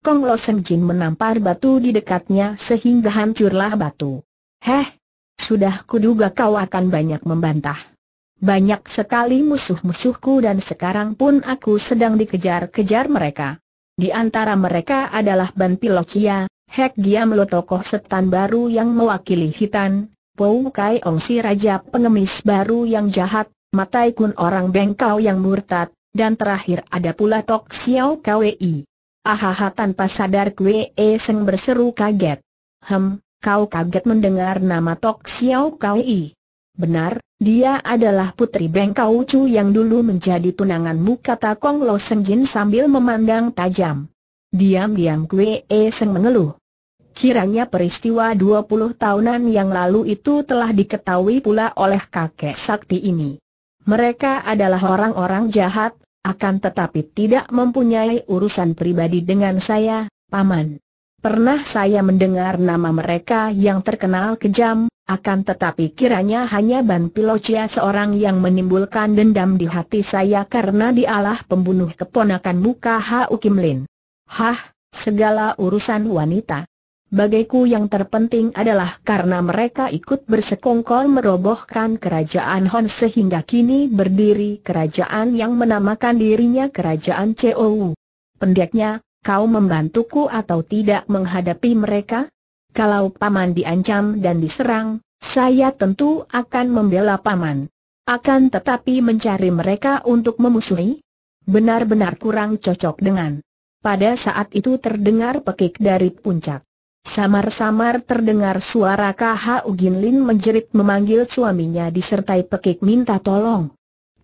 Kong Lo Seng Jin menampar batu di dekatnya sehingga hancurlah batu. Heh, sudah kuduga kau akan banyak membantah. Banyak sekali musuh-musuhku dan sekarang pun aku sedang dikejar-kejar mereka. Di antara mereka adalah Ban Pilokia, Hek Giam Lo tokoh setan baru yang mewakili Hitan, Pou Kai Ong si Raja pengemis baru yang jahat, Matai Kun orang bengkau yang murtad, dan terakhir ada pula Tok Xiao Kwei. Ahaha tanpa sadar Kwe Seng berseru kaget. Hem, kau kaget mendengar nama Tok Xiao Kui. Benar, dia adalah putri Beng Kau Chu yang dulu menjadi tunanganmu kata Kong Lo Seng Jin sambil memandang tajam. Diam-diam Kwe Seng mengeluh. Kiranya peristiwa 20 tahunan yang lalu itu telah diketahui pula oleh kakek sakti ini. Mereka adalah orang-orang jahat, akan tetapi tidak mempunyai urusan pribadi dengan saya, Paman. Pernah saya mendengar nama mereka yang terkenal kejam, akan tetapi kiranya hanya Ban Pilocia seorang yang menimbulkan dendam di hati saya karena dialah pembunuh keponakan muka Hau Kim Lin. Hah, segala urusan wanita. Bagiku yang terpenting adalah karena mereka ikut bersekongkol merobohkan kerajaan Hon sehingga kini berdiri kerajaan yang menamakan dirinya kerajaan Chou. Pendeknya, kau membantuku atau tidak menghadapi mereka? Kalau paman diancam dan diserang, saya tentu akan membela paman. Akan tetapi mencari mereka untuk memusuhi? Benar-benar kurang cocok dengan. Pada saat itu terdengar pekik dari puncak. Samar-samar terdengar suara KH Ugin Lin menjerit memanggil suaminya disertai pekik minta tolong.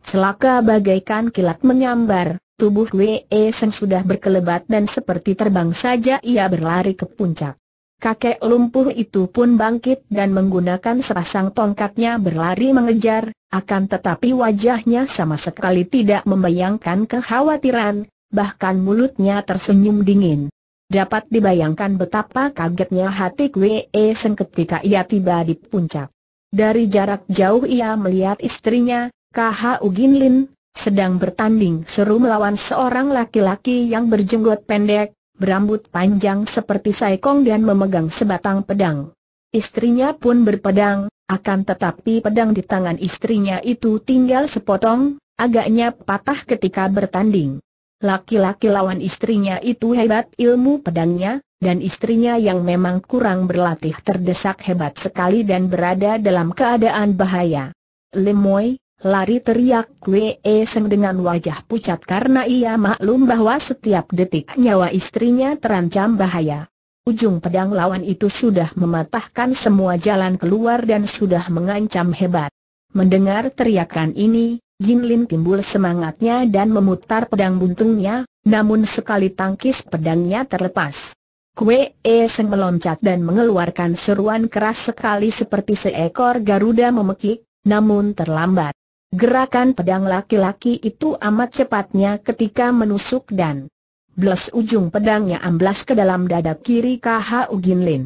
Celaka bagaikan kilat menyambar, tubuh Wei Seng sudah berkelebat dan seperti terbang saja ia berlari ke puncak. Kakek lumpuh itu pun bangkit dan menggunakan sepasang tongkatnya berlari mengejar, akan tetapi wajahnya sama sekali tidak membayangkan kekhawatiran, bahkan mulutnya tersenyum dingin. Dapat dibayangkan betapa kagetnya hati Kwe e Seng ketika ia tiba di puncak. Dari jarak jauh ia melihat istrinya, KH Ugin Lin, sedang bertanding seru melawan seorang laki-laki yang berjenggot pendek, berambut panjang seperti saikong dan memegang sebatang pedang. Istrinya pun berpedang, akan tetapi pedang di tangan istrinya itu tinggal sepotong, agaknya patah ketika bertanding. Laki-laki lawan istrinya itu hebat ilmu pedangnya, dan istrinya yang memang kurang berlatih terdesak hebat sekali dan berada dalam keadaan bahaya. Lemoy, lari teriak Wee Seng dengan wajah pucat karena ia maklum bahwa setiap detik nyawa istrinya terancam bahaya. Ujung pedang lawan itu sudah mematahkan semua jalan keluar dan sudah mengancam hebat. Mendengar teriakan ini, Jin Lin timbul semangatnya dan memutar pedang buntungnya, namun sekali tangkis pedangnya terlepas. Kue E Seng meloncat dan mengeluarkan seruan keras sekali seperti seekor Garuda memekik, namun terlambat. Gerakan pedang laki-laki itu amat cepatnya ketika menusuk dan Belas ujung pedangnya amblas ke dalam dada kiri KHU Jin Lin.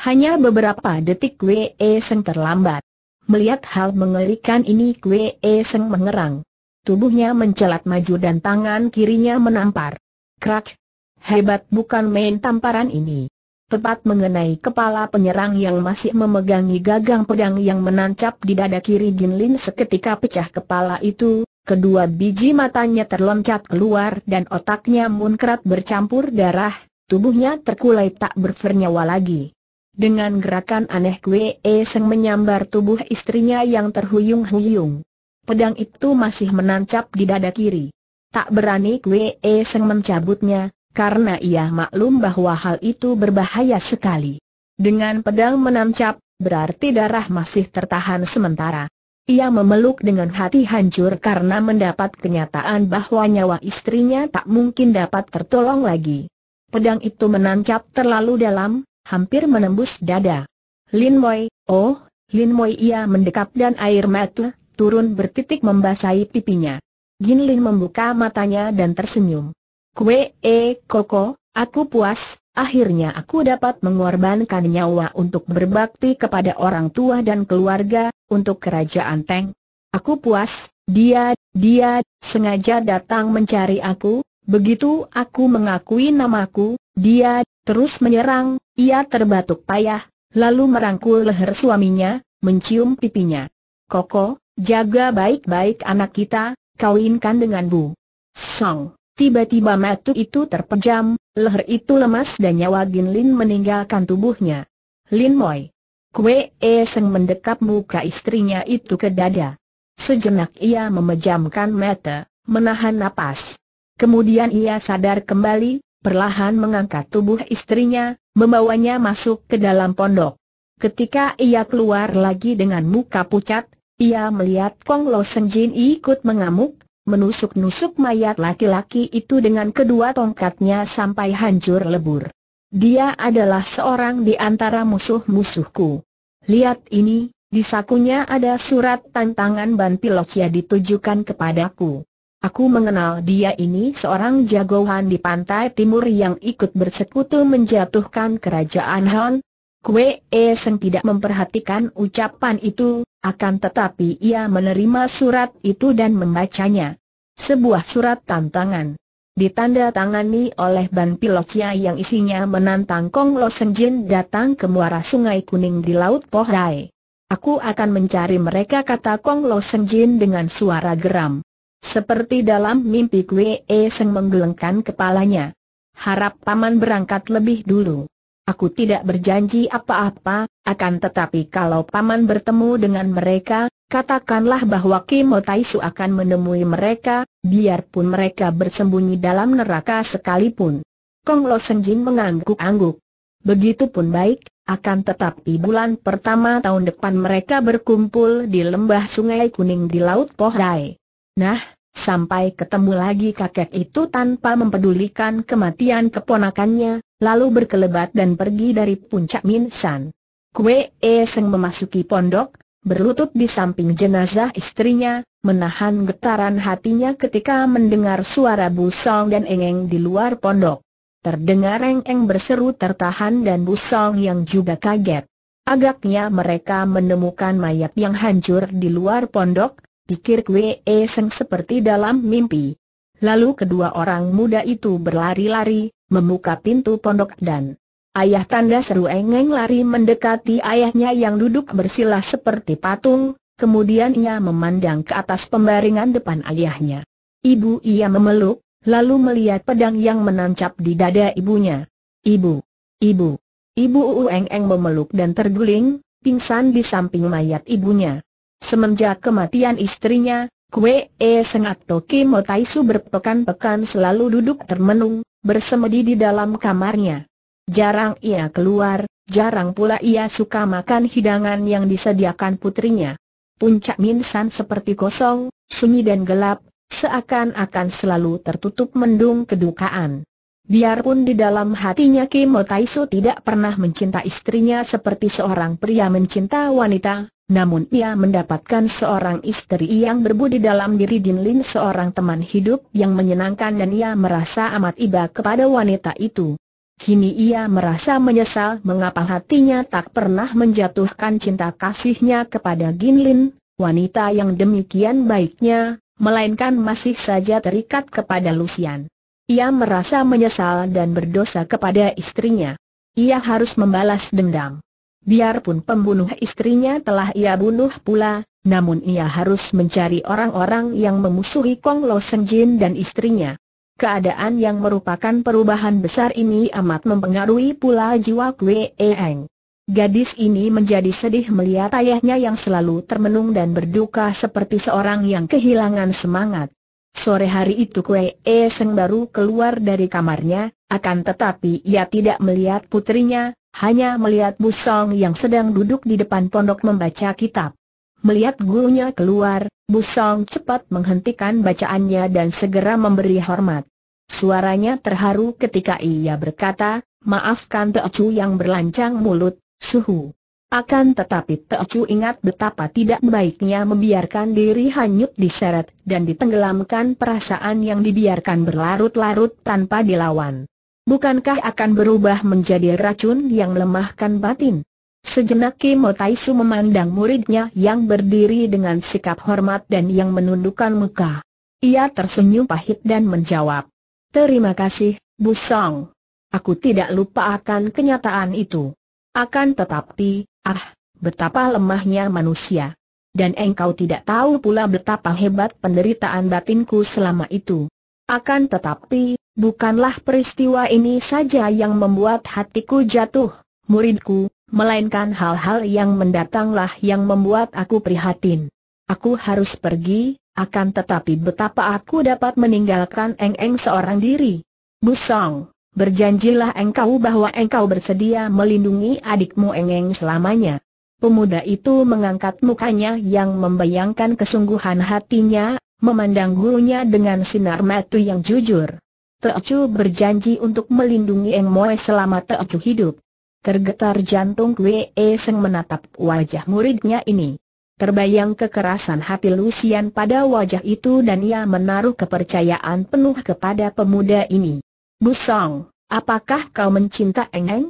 Hanya beberapa detik Wei Seng terlambat. Melihat hal mengerikan ini Kwe e Seng mengerang. Tubuhnya mencelat maju dan tangan kirinya menampar. Krak! Hebat bukan main tamparan ini. Tepat mengenai kepala penyerang yang masih memegangi gagang pedang yang menancap di dada kiri Lin seketika pecah kepala itu, kedua biji matanya terloncat keluar dan otaknya munkrat bercampur darah, tubuhnya terkulai tak bernyawa lagi. Dengan gerakan aneh Kwe e Seng menyambar tubuh istrinya yang terhuyung-huyung. Pedang itu masih menancap di dada kiri. Tak berani Kwe e Seng mencabutnya, karena ia maklum bahwa hal itu berbahaya sekali. Dengan pedang menancap, berarti darah masih tertahan sementara. Ia memeluk dengan hati hancur karena mendapat kenyataan bahwa nyawa istrinya tak mungkin dapat tertolong lagi. Pedang itu menancap terlalu dalam, hampir menembus dada. Lin Moi, oh, Lin Moi ia mendekap dan air mata turun bertitik membasahi pipinya. Jin Lin membuka matanya dan tersenyum. Kue, eh, koko, aku puas, akhirnya aku dapat mengorbankan nyawa untuk berbakti kepada orang tua dan keluarga, untuk kerajaan Teng. Aku puas, dia, dia, sengaja datang mencari aku, begitu aku mengakui namaku, dia, terus menyerang, ia terbatuk payah, lalu merangkul leher suaminya, mencium pipinya. Koko, jaga baik-baik anak kita, kawinkan dengan Bu Song. Tiba-tiba matu itu terpejam, leher itu lemas dan nyawa Gin Lin meninggalkan tubuhnya. Lin Moi. Kue E Seng mendekap muka istrinya itu ke dada. Sejenak ia memejamkan mata, menahan napas. Kemudian ia sadar kembali, perlahan mengangkat tubuh istrinya, membawanya masuk ke dalam pondok. Ketika ia keluar lagi dengan muka pucat, ia melihat Kong Lo Senjin ikut mengamuk, menusuk-nusuk mayat laki-laki itu dengan kedua tongkatnya sampai hancur lebur. Dia adalah seorang di antara musuh-musuhku. Lihat ini, di sakunya ada surat tantangan Ban ditujukan kepadaku. Aku mengenal dia ini seorang jagoan di pantai timur yang ikut bersekutu menjatuhkan kerajaan Han. Kue Seng tidak memperhatikan ucapan itu, akan tetapi ia menerima surat itu dan membacanya. Sebuah surat tantangan. ditandatangani oleh Ban pilotnya yang isinya menantang Kong Lo Jin datang ke muara sungai kuning di Laut Pohai. Aku akan mencari mereka kata Kong Lo Jin dengan suara geram. Seperti dalam mimpi Kwe Seng menggelengkan kepalanya. Harap paman berangkat lebih dulu. Aku tidak berjanji apa-apa, akan tetapi kalau paman bertemu dengan mereka, katakanlah bahwa Kimo Taisu akan menemui mereka, biarpun mereka bersembunyi dalam neraka sekalipun. Kong Lo Senjin mengangguk-angguk. Begitupun baik, akan tetapi bulan pertama tahun depan mereka berkumpul di lembah sungai kuning di Laut Pohdai. Nah, sampai ketemu lagi kakek itu tanpa mempedulikan kematian keponakannya, lalu berkelebat dan pergi dari puncak Minsan. Kue E Seng memasuki pondok, berlutut di samping jenazah istrinya, menahan getaran hatinya ketika mendengar suara busong dan engeng di luar pondok. Terdengar engeng berseru tertahan dan Busong yang juga kaget. Agaknya mereka menemukan mayat yang hancur di luar pondok, pikir Kwe E Seng seperti dalam mimpi. Lalu kedua orang muda itu berlari-lari, membuka pintu pondok dan ayah tanda seru engeng lari mendekati ayahnya yang duduk bersila seperti patung, kemudian ia memandang ke atas pembaringan depan ayahnya. Ibu ia memeluk, lalu melihat pedang yang menancap di dada ibunya. Ibu, ibu, ibu Ueng Eng memeluk dan terguling, pingsan di samping mayat ibunya. Semenjak kematian istrinya, Kue E Sengat Toki Motaisu berpekan-pekan selalu duduk termenung, bersemedi di dalam kamarnya. Jarang ia keluar, jarang pula ia suka makan hidangan yang disediakan putrinya. Puncak Minsan seperti kosong, sunyi dan gelap, seakan-akan selalu tertutup mendung kedukaan. Biarpun di dalam hatinya Kimo Taisu tidak pernah mencinta istrinya seperti seorang pria mencinta wanita, namun ia mendapatkan seorang istri yang berbudi dalam diri Din Lin seorang teman hidup yang menyenangkan dan ia merasa amat iba kepada wanita itu. Kini ia merasa menyesal mengapa hatinya tak pernah menjatuhkan cinta kasihnya kepada Gin Lin, wanita yang demikian baiknya, melainkan masih saja terikat kepada Lucian. Ia merasa menyesal dan berdosa kepada istrinya. Ia harus membalas dendam. Biarpun pembunuh istrinya telah ia bunuh pula, namun ia harus mencari orang-orang yang memusuhi Kong Lo Senjin dan istrinya. Keadaan yang merupakan perubahan besar ini amat mempengaruhi pula jiwa Kwe Eng. Gadis ini menjadi sedih melihat ayahnya yang selalu termenung dan berduka seperti seorang yang kehilangan semangat. Sore hari itu Kwe Seng baru keluar dari kamarnya, akan tetapi ia tidak melihat putrinya, hanya melihat Busong yang sedang duduk di depan pondok membaca kitab. Melihat gurunya keluar, Busong cepat menghentikan bacaannya dan segera memberi hormat. Suaranya terharu ketika ia berkata, maafkan Teocu yang berlancang mulut, suhu. Akan tetapi Teocu ingat betapa tidak baiknya membiarkan diri hanyut diseret dan ditenggelamkan perasaan yang dibiarkan berlarut-larut tanpa dilawan bukankah akan berubah menjadi racun yang melemahkan batin? Sejenak Kim Taisu memandang muridnya yang berdiri dengan sikap hormat dan yang menundukkan muka. Ia tersenyum pahit dan menjawab, Terima kasih, Bu Song. Aku tidak lupa akan kenyataan itu. Akan tetapi, ah, betapa lemahnya manusia. Dan engkau tidak tahu pula betapa hebat penderitaan batinku selama itu. Akan tetapi, Bukanlah peristiwa ini saja yang membuat hatiku jatuh, muridku, melainkan hal-hal yang mendatanglah yang membuat aku prihatin. Aku harus pergi, akan tetapi betapa aku dapat meninggalkan Eng-Eng seorang diri. Busong, berjanjilah engkau bahwa engkau bersedia melindungi adikmu Eng-Eng selamanya. Pemuda itu mengangkat mukanya yang membayangkan kesungguhan hatinya, memandang gurunya dengan sinar mata yang jujur. Teocu berjanji untuk melindungi Eng Moe selama Teocu hidup. Tergetar jantung Kwe e Seng menatap wajah muridnya ini. Terbayang kekerasan hati Lucian pada wajah itu dan ia menaruh kepercayaan penuh kepada pemuda ini. Busong, apakah kau mencinta Eng Eng?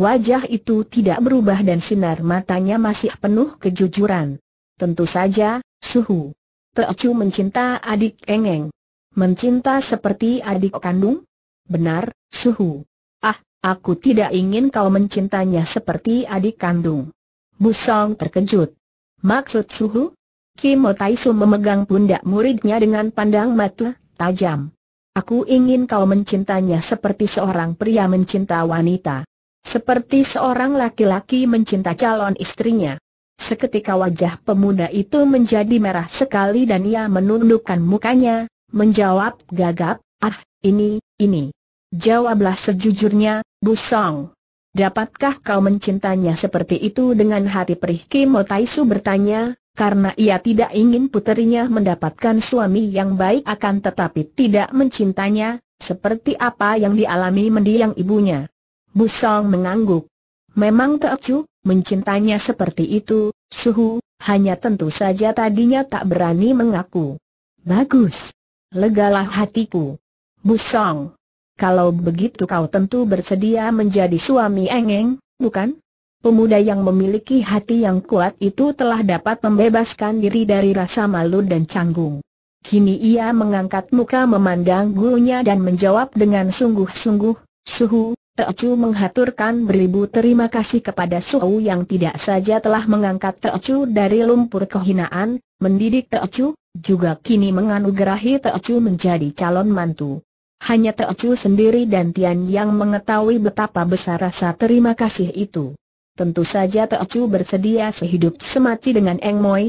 Wajah itu tidak berubah dan sinar matanya masih penuh kejujuran. Tentu saja, suhu. Teocu mencinta adik Engeng. Mencinta seperti adik kandung? Benar, Suhu. Ah, aku tidak ingin kau mencintanya seperti adik kandung. Busong terkejut. Maksud Suhu? Kimo Taisu memegang pundak muridnya dengan pandang mata tajam. Aku ingin kau mencintanya seperti seorang pria mencinta wanita. Seperti seorang laki-laki mencinta calon istrinya. Seketika wajah pemuda itu menjadi merah sekali dan ia menundukkan mukanya, Menjawab gagap, ah, ini, ini. Jawablah sejujurnya, Bu Song. Dapatkah kau mencintanya seperti itu dengan hati perih Kimo Taisu bertanya, karena ia tidak ingin puterinya mendapatkan suami yang baik akan tetapi tidak mencintanya, seperti apa yang dialami mendiang ibunya. Bu Song mengangguk. Memang Teocu, mencintanya seperti itu, suhu, hanya tentu saja tadinya tak berani mengaku. Bagus, legalah hatiku. Busong, kalau begitu kau tentu bersedia menjadi suami engeng, bukan? Pemuda yang memiliki hati yang kuat itu telah dapat membebaskan diri dari rasa malu dan canggung. Kini ia mengangkat muka memandang gurunya dan menjawab dengan sungguh-sungguh, Suhu, Teocu menghaturkan beribu terima kasih kepada Suhu yang tidak saja telah mengangkat Teocu dari lumpur kehinaan, mendidik Teocu, juga kini menganugerahi Teocu menjadi calon mantu. Hanya Teocu sendiri dan Tian yang mengetahui betapa besar rasa terima kasih itu. Tentu saja Teocu bersedia sehidup semati dengan Eng Moi.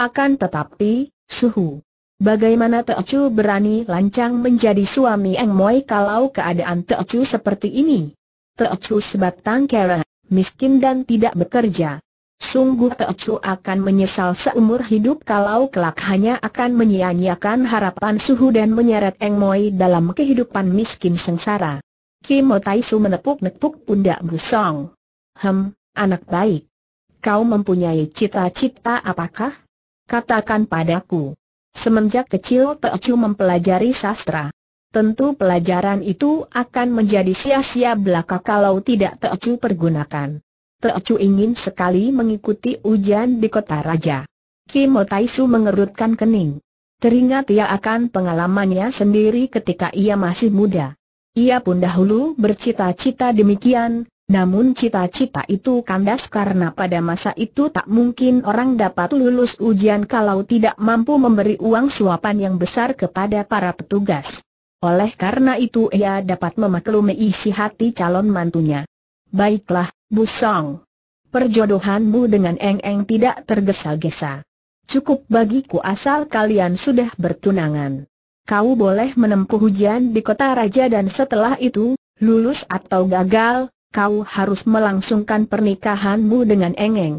Akan tetapi, suhu. Bagaimana Teocu berani lancang menjadi suami Eng Moi kalau keadaan Teocu seperti ini? Teocu sebatang kera, miskin dan tidak bekerja. Sungguh Peocu akan menyesal seumur hidup kalau kelak hanya akan menyia-nyiakan harapan suhu dan menyeret Eng Moi dalam kehidupan miskin sengsara. Kimo Taisu menepuk-nepuk pundak Busong. Hem, anak baik. Kau mempunyai cita-cita apakah? Katakan padaku. Semenjak kecil Peocu mempelajari sastra. Tentu pelajaran itu akan menjadi sia-sia belaka kalau tidak Teocu pergunakan. Teocu ingin sekali mengikuti ujian di kota raja. Kimo Taisu mengerutkan kening. Teringat ia akan pengalamannya sendiri ketika ia masih muda. Ia pun dahulu bercita-cita demikian, namun cita-cita itu kandas karena pada masa itu tak mungkin orang dapat lulus ujian kalau tidak mampu memberi uang suapan yang besar kepada para petugas. Oleh karena itu ia dapat memaklumi isi hati calon mantunya. Baiklah, Busong. Perjodohanmu dengan Eng Eng tidak tergesa-gesa. Cukup bagiku asal kalian sudah bertunangan. Kau boleh menempuh hujan di kota raja dan setelah itu, lulus atau gagal, kau harus melangsungkan pernikahanmu dengan Eng Eng.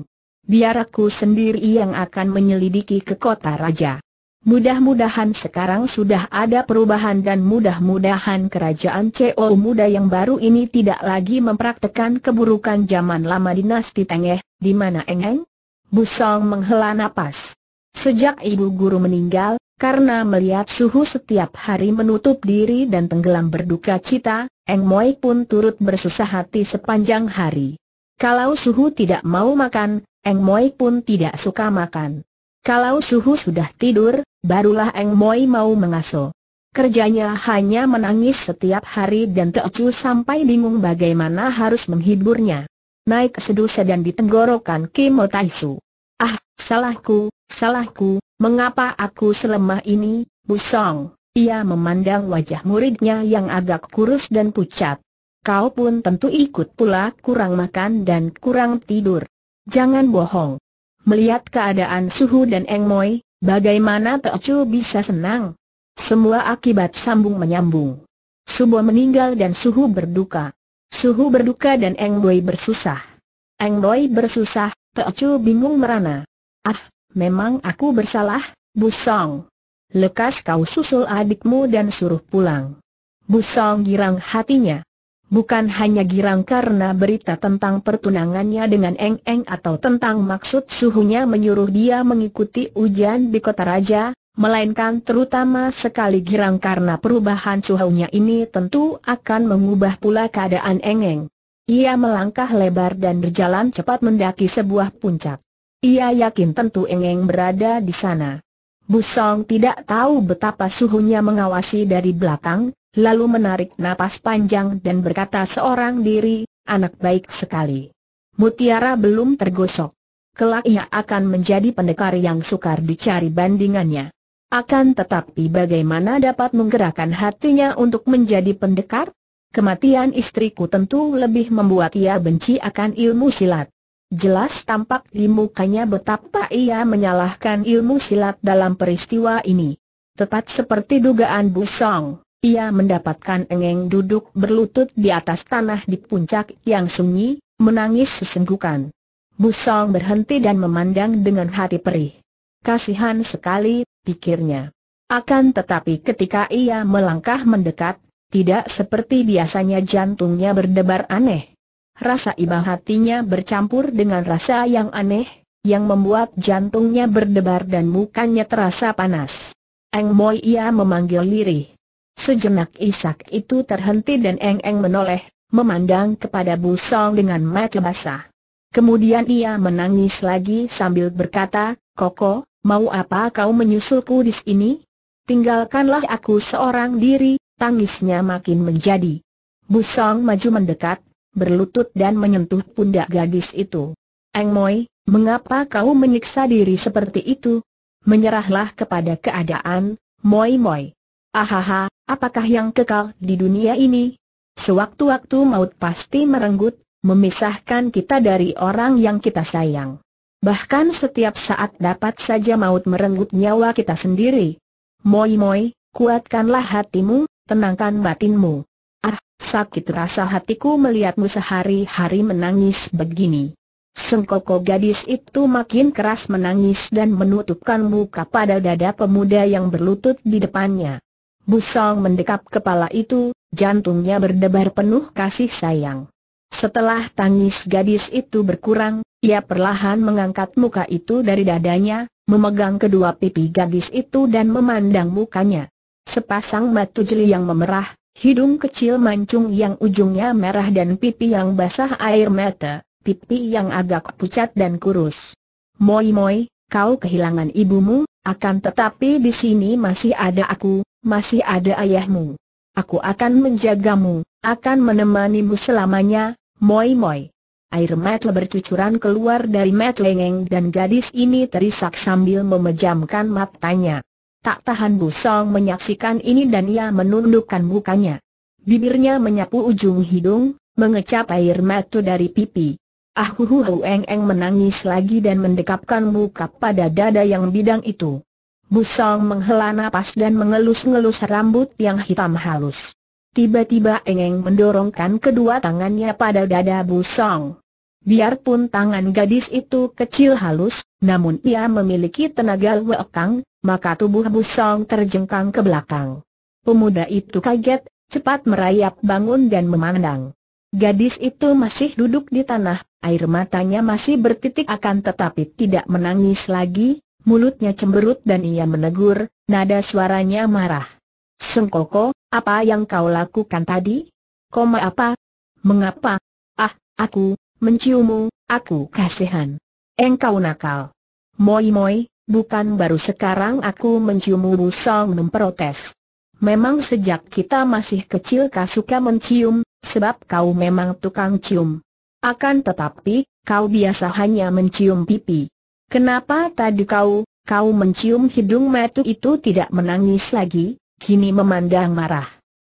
Biar aku sendiri yang akan menyelidiki ke kota raja. Mudah-mudahan sekarang sudah ada perubahan dan mudah-mudahan kerajaan CO muda yang baru ini tidak lagi mempraktekan keburukan zaman lama dinasti Tengeh, di mana Engeng? Busong menghela napas. Sejak ibu guru meninggal, karena melihat suhu setiap hari menutup diri dan tenggelam berduka cita, Eng Moi pun turut bersusah hati sepanjang hari. Kalau suhu tidak mau makan, Eng Moi pun tidak suka makan. Kalau suhu sudah tidur, barulah Eng Moi mau mengaso. Kerjanya hanya menangis setiap hari dan Teocu sampai bingung bagaimana harus menghiburnya. Naik sedusa dan ditenggorokan Kimo Taisu. Ah, salahku, salahku, mengapa aku selemah ini, Busong? Ia memandang wajah muridnya yang agak kurus dan pucat. Kau pun tentu ikut pula kurang makan dan kurang tidur. Jangan bohong. Melihat keadaan Suhu dan Eng Moi, Bagaimana Teocu bisa senang? Semua akibat sambung menyambung. Subo meninggal dan Suhu berduka. Suhu berduka dan Eng Boy bersusah. Eng Boy bersusah, Teocu bingung merana. Ah, memang aku bersalah, Busong. Lekas kau susul adikmu dan suruh pulang. Busong girang hatinya. Bukan hanya girang karena berita tentang pertunangannya dengan Eng Eng atau tentang maksud suhunya menyuruh dia mengikuti ujian di kota raja, melainkan terutama sekali girang karena perubahan suhunya ini tentu akan mengubah pula keadaan Eng Eng. Ia melangkah lebar dan berjalan cepat mendaki sebuah puncak. Ia yakin tentu Eng Eng berada di sana. Busong tidak tahu betapa suhunya mengawasi dari belakang, lalu menarik napas panjang dan berkata seorang diri, anak baik sekali. Mutiara belum tergosok. Kelak ia akan menjadi pendekar yang sukar dicari bandingannya. Akan tetapi bagaimana dapat menggerakkan hatinya untuk menjadi pendekar? Kematian istriku tentu lebih membuat ia benci akan ilmu silat. Jelas tampak di mukanya betapa ia menyalahkan ilmu silat dalam peristiwa ini. Tepat seperti dugaan Busong. Ia mendapatkan Engeng duduk berlutut di atas tanah di puncak yang sunyi, menangis sesenggukan. Busong berhenti dan memandang dengan hati perih. Kasihan sekali, pikirnya. Akan tetapi ketika ia melangkah mendekat, tidak seperti biasanya jantungnya berdebar aneh. Rasa iba hatinya bercampur dengan rasa yang aneh, yang membuat jantungnya berdebar dan mukanya terasa panas. Eng Moi ia memanggil lirih. Sejenak isak itu terhenti dan Eng Eng menoleh, memandang kepada Bu Song dengan mata basah. Kemudian ia menangis lagi sambil berkata, Koko, mau apa kau menyusulku di sini? Tinggalkanlah aku seorang diri, tangisnya makin menjadi. Bu Song maju mendekat, berlutut dan menyentuh pundak gadis itu. Eng Moi, mengapa kau menyiksa diri seperti itu? Menyerahlah kepada keadaan, Moi Moi. Ahaha, Apakah yang kekal di dunia ini? Sewaktu-waktu maut pasti merenggut, memisahkan kita dari orang yang kita sayang. Bahkan setiap saat dapat saja maut merenggut nyawa kita sendiri. Moi moi, kuatkanlah hatimu, tenangkan batinmu. Ah, sakit rasa hatiku melihatmu sehari-hari menangis begini. Sengkoko gadis itu makin keras menangis dan menutupkan muka pada dada pemuda yang berlutut di depannya. Busong mendekap kepala itu, jantungnya berdebar penuh kasih sayang. Setelah tangis gadis itu berkurang, ia perlahan mengangkat muka itu dari dadanya, memegang kedua pipi gadis itu dan memandang mukanya. Sepasang mata jeli yang memerah, hidung kecil mancung yang ujungnya merah dan pipi yang basah air mata, pipi yang agak pucat dan kurus. Moi moi, kau kehilangan ibumu, akan tetapi di sini masih ada aku, masih ada ayahmu. Aku akan menjagamu, akan menemanimu selamanya, moi moi. Air mata bercucuran keluar dari mata lengeng dan gadis ini terisak sambil memejamkan matanya. Tak tahan busong menyaksikan ini dan ia menundukkan mukanya. Bibirnya menyapu ujung hidung, mengecap air mata dari pipi. Ahuhuhu Eng Eng menangis lagi dan mendekapkan muka pada dada yang bidang itu. Busong menghela napas dan mengelus-ngelus rambut yang hitam halus. Tiba-tiba Engeng mendorongkan kedua tangannya pada dada Busong. Biarpun tangan gadis itu kecil halus, namun ia memiliki tenaga wekang, maka tubuh Busong terjengkang ke belakang. Pemuda itu kaget, cepat merayap bangun dan memandang. Gadis itu masih duduk di tanah, air matanya masih bertitik akan tetapi tidak menangis lagi, mulutnya cemberut dan ia menegur, nada suaranya marah. Sengkoko, apa yang kau lakukan tadi? Koma apa? Mengapa? Ah, aku, menciummu, aku kasihan. Engkau nakal. Moi moi, bukan baru sekarang aku menciummu Busong memprotes. Memang sejak kita masih kecil kau suka mencium, sebab kau memang tukang cium. Akan tetapi, kau biasa hanya mencium pipi. Kenapa tadi kau, kau mencium hidung metu itu tidak menangis lagi, kini memandang marah.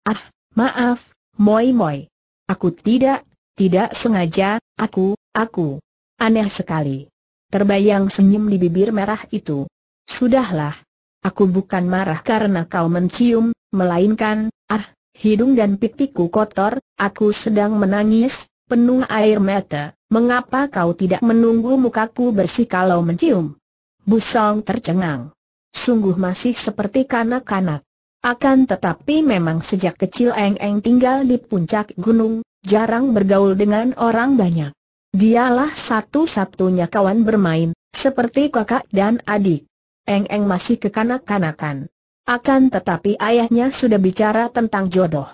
Ah, maaf, moi moi. Aku tidak, tidak sengaja, aku, aku. Aneh sekali. Terbayang senyum di bibir merah itu. Sudahlah. Aku bukan marah karena kau mencium, melainkan, ah, hidung dan pipiku kotor, aku sedang menangis, penuh air mata, mengapa kau tidak menunggu mukaku bersih kalau mencium? Busong tercengang. Sungguh masih seperti kanak-kanak. Akan tetapi memang sejak kecil Eng Eng tinggal di puncak gunung, jarang bergaul dengan orang banyak. Dialah satu-satunya kawan bermain, seperti kakak dan adik. Eng Eng masih kekanak-kanakan. Akan tetapi ayahnya sudah bicara tentang jodoh.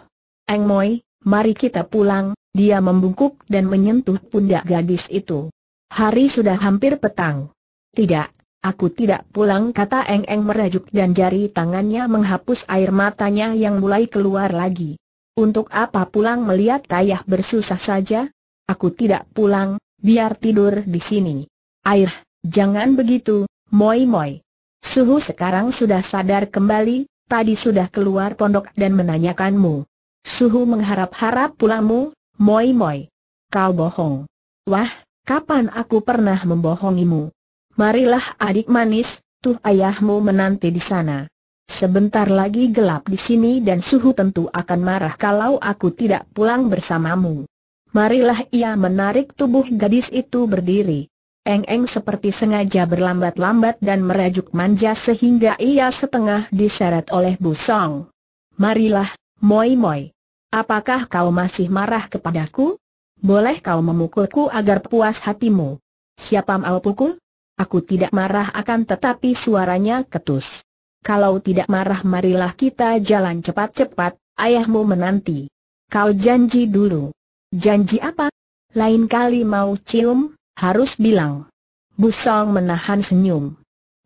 Eng Moi, mari kita pulang, dia membungkuk dan menyentuh pundak gadis itu. Hari sudah hampir petang. Tidak, aku tidak pulang kata Eng Eng merajuk dan jari tangannya menghapus air matanya yang mulai keluar lagi. Untuk apa pulang melihat ayah bersusah saja? Aku tidak pulang, biar tidur di sini. Air, jangan begitu, moi moi. Suhu sekarang sudah sadar kembali, tadi sudah keluar pondok dan menanyakanmu. Suhu mengharap-harap pulamu, moi-moi. Kau bohong. Wah, kapan aku pernah membohongimu? Marilah adik manis, tuh ayahmu menanti di sana. Sebentar lagi gelap di sini dan Suhu tentu akan marah kalau aku tidak pulang bersamamu. Marilah ia menarik tubuh gadis itu berdiri. Eng-eng seperti sengaja berlambat-lambat dan merajuk manja sehingga ia setengah diseret oleh busong. Marilah, Moi Moi. Apakah kau masih marah kepadaku? Boleh kau memukulku agar puas hatimu? Siapa mau pukul? Aku tidak marah akan tetapi suaranya ketus. Kalau tidak marah marilah kita jalan cepat-cepat, ayahmu menanti. Kau janji dulu. Janji apa? Lain kali mau cium, harus bilang. Busong menahan senyum.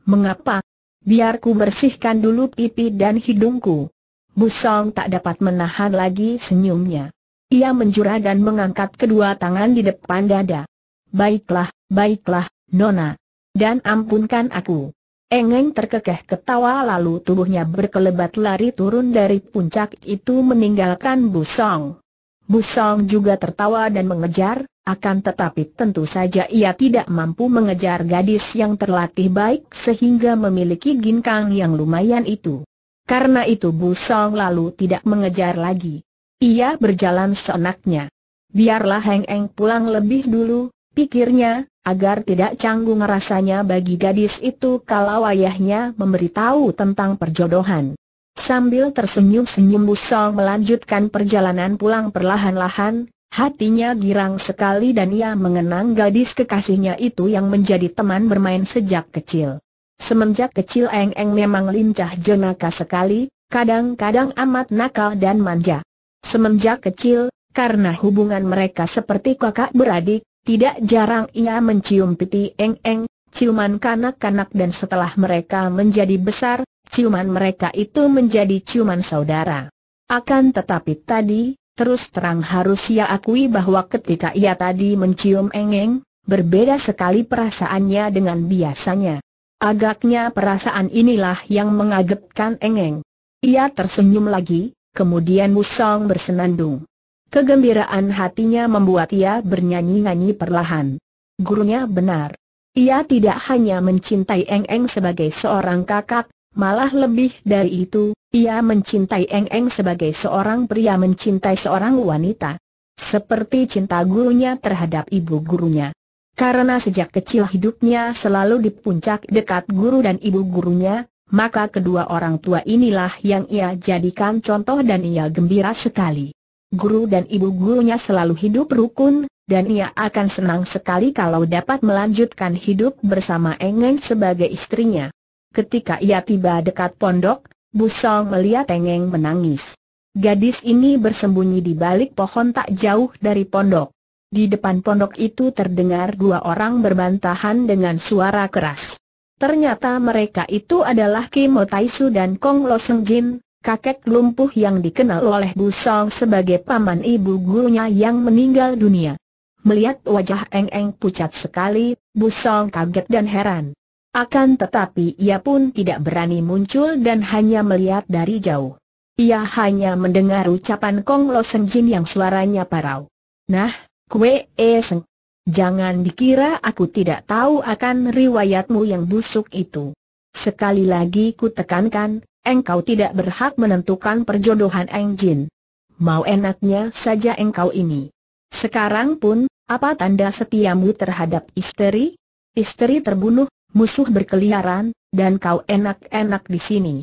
Mengapa? Biar ku bersihkan dulu pipi dan hidungku. Busong tak dapat menahan lagi senyumnya. Ia menjura dan mengangkat kedua tangan di depan dada. Baiklah, baiklah, Nona. Dan ampunkan aku. Engeng terkekeh ketawa lalu tubuhnya berkelebat lari turun dari puncak itu meninggalkan Busong. Busong juga tertawa dan mengejar, akan tetapi tentu saja ia tidak mampu mengejar gadis yang terlatih baik sehingga memiliki ginkang yang lumayan itu. Karena itu Bu Song lalu tidak mengejar lagi. Ia berjalan seenaknya. Biarlah Heng Eng pulang lebih dulu, pikirnya, agar tidak canggung rasanya bagi gadis itu kalau ayahnya memberitahu tentang perjodohan. Sambil tersenyum-senyum Bu Song melanjutkan perjalanan pulang perlahan-lahan, hatinya girang sekali dan ia mengenang gadis kekasihnya itu yang menjadi teman bermain sejak kecil. Semenjak kecil Eng Eng memang lincah jenaka sekali, kadang-kadang amat nakal dan manja. Semenjak kecil, karena hubungan mereka seperti kakak beradik, tidak jarang ia mencium piti Eng Eng, ciuman kanak-kanak dan setelah mereka menjadi besar, ciuman mereka itu menjadi ciuman saudara. Akan tetapi tadi, terus terang harus ia akui bahwa ketika ia tadi mencium Eng Eng, berbeda sekali perasaannya dengan biasanya. Agaknya perasaan inilah yang mengagetkan Engeng. Ia tersenyum lagi, kemudian musong bersenandung. Kegembiraan hatinya membuat ia bernyanyi-nyanyi perlahan. Gurunya benar. Ia tidak hanya mencintai Engeng sebagai seorang kakak, malah lebih dari itu, ia mencintai Engeng sebagai seorang pria mencintai seorang wanita. Seperti cinta gurunya terhadap ibu gurunya. Karena sejak kecil hidupnya selalu di puncak dekat guru dan ibu gurunya, maka kedua orang tua inilah yang ia jadikan contoh dan ia gembira sekali. Guru dan ibu gurunya selalu hidup rukun, dan ia akan senang sekali kalau dapat melanjutkan hidup bersama Engeng sebagai istrinya. Ketika ia tiba dekat pondok, Busong melihat Engeng menangis. Gadis ini bersembunyi di balik pohon tak jauh dari pondok. Di depan pondok itu terdengar dua orang berbantahan dengan suara keras. Ternyata mereka itu adalah Kim Taisu dan Kong Lo Seng Jin, kakek lumpuh yang dikenal oleh Bu Song sebagai paman ibu gurunya yang meninggal dunia. Melihat wajah Eng Eng pucat sekali, Bu Song kaget dan heran. Akan tetapi ia pun tidak berani muncul dan hanya melihat dari jauh. Ia hanya mendengar ucapan Kong Lo Seng Jin yang suaranya parau. Nah, Kue Seng, Jangan dikira aku tidak tahu akan riwayatmu yang busuk itu. Sekali lagi ku tekankan, engkau tidak berhak menentukan perjodohan Eng Jin. Mau enaknya saja engkau ini. Sekarang pun, apa tanda setiamu terhadap istri? Istri terbunuh, musuh berkeliaran, dan kau enak-enak di sini.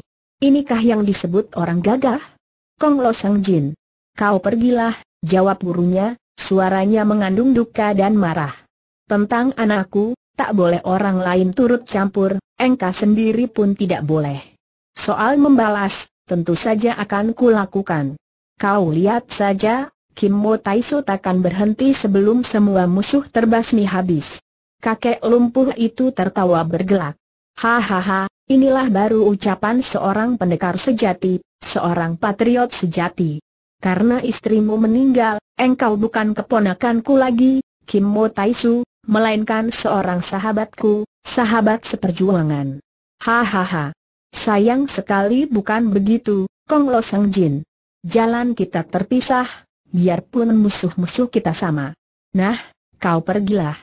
Inikah yang disebut orang gagah? Kong Lo Sang Jin. Kau pergilah, jawab gurunya, Suaranya mengandung duka dan marah. Tentang anakku, tak boleh orang lain turut campur, engkau sendiri pun tidak boleh. Soal membalas, tentu saja akan kulakukan. Kau lihat saja, Kim Mo Taiso takkan berhenti sebelum semua musuh terbasmi habis. Kakek lumpuh itu tertawa bergelak. Hahaha, inilah baru ucapan seorang pendekar sejati, seorang patriot sejati karena istrimu meninggal, engkau bukan keponakanku lagi, Kim Mo Taisu, melainkan seorang sahabatku, sahabat seperjuangan. Hahaha. Sayang sekali bukan begitu, Kong Lo Sang Jin. Jalan kita terpisah, biarpun musuh-musuh kita sama. Nah, kau pergilah.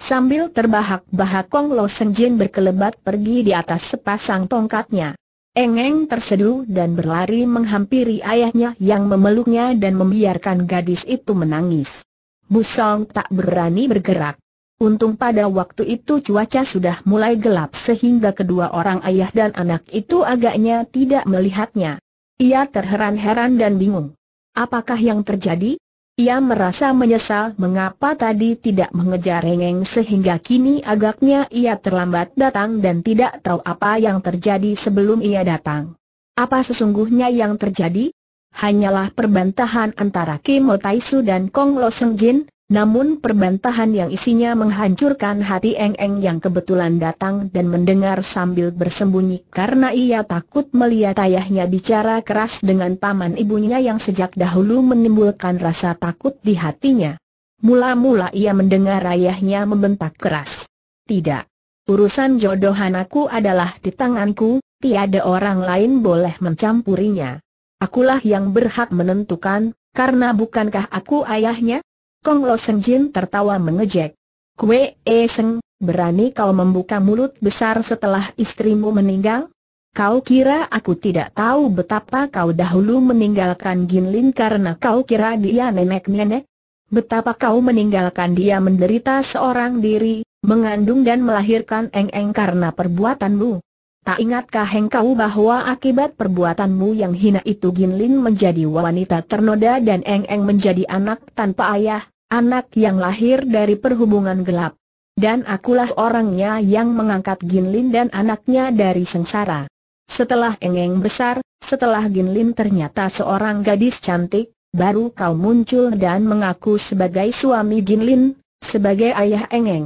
Sambil terbahak-bahak Kong Lo Sang Jin berkelebat pergi di atas sepasang tongkatnya. Engeng terseduh dan berlari menghampiri ayahnya yang memeluknya dan membiarkan gadis itu menangis. Busong tak berani bergerak. Untung pada waktu itu cuaca sudah mulai gelap sehingga kedua orang ayah dan anak itu agaknya tidak melihatnya. Ia terheran-heran dan bingung. Apakah yang terjadi? Ia merasa menyesal mengapa tadi tidak mengejar Hengeng sehingga kini agaknya ia terlambat datang dan tidak tahu apa yang terjadi sebelum ia datang. Apa sesungguhnya yang terjadi? Hanyalah perbantahan antara Kim Taisu dan Kong Lo Seng Jin, namun perbantahan yang isinya menghancurkan hati Eng-Eng yang kebetulan datang dan mendengar sambil bersembunyi karena ia takut melihat ayahnya bicara keras dengan paman ibunya yang sejak dahulu menimbulkan rasa takut di hatinya. Mula-mula ia mendengar ayahnya membentak keras. Tidak. Urusan jodohan aku adalah di tanganku, tiada orang lain boleh mencampurinya. Akulah yang berhak menentukan, karena bukankah aku ayahnya? Kong Lo Jin tertawa mengejek. Kue E Seng, berani kau membuka mulut besar setelah istrimu meninggal? Kau kira aku tidak tahu betapa kau dahulu meninggalkan Gin Lin karena kau kira dia nenek-nenek? Betapa kau meninggalkan dia menderita seorang diri, mengandung dan melahirkan Eng Eng karena perbuatanmu. Tak ingatkah engkau bahwa akibat perbuatanmu yang hina itu Gin Lin menjadi wanita ternoda dan Eng Eng menjadi anak tanpa ayah, anak yang lahir dari perhubungan gelap. Dan akulah orangnya yang mengangkat Gin Lin dan anaknya dari sengsara. Setelah Eng Eng besar, setelah Gin Lin ternyata seorang gadis cantik, baru kau muncul dan mengaku sebagai suami Gin Lin, sebagai ayah Eng Eng.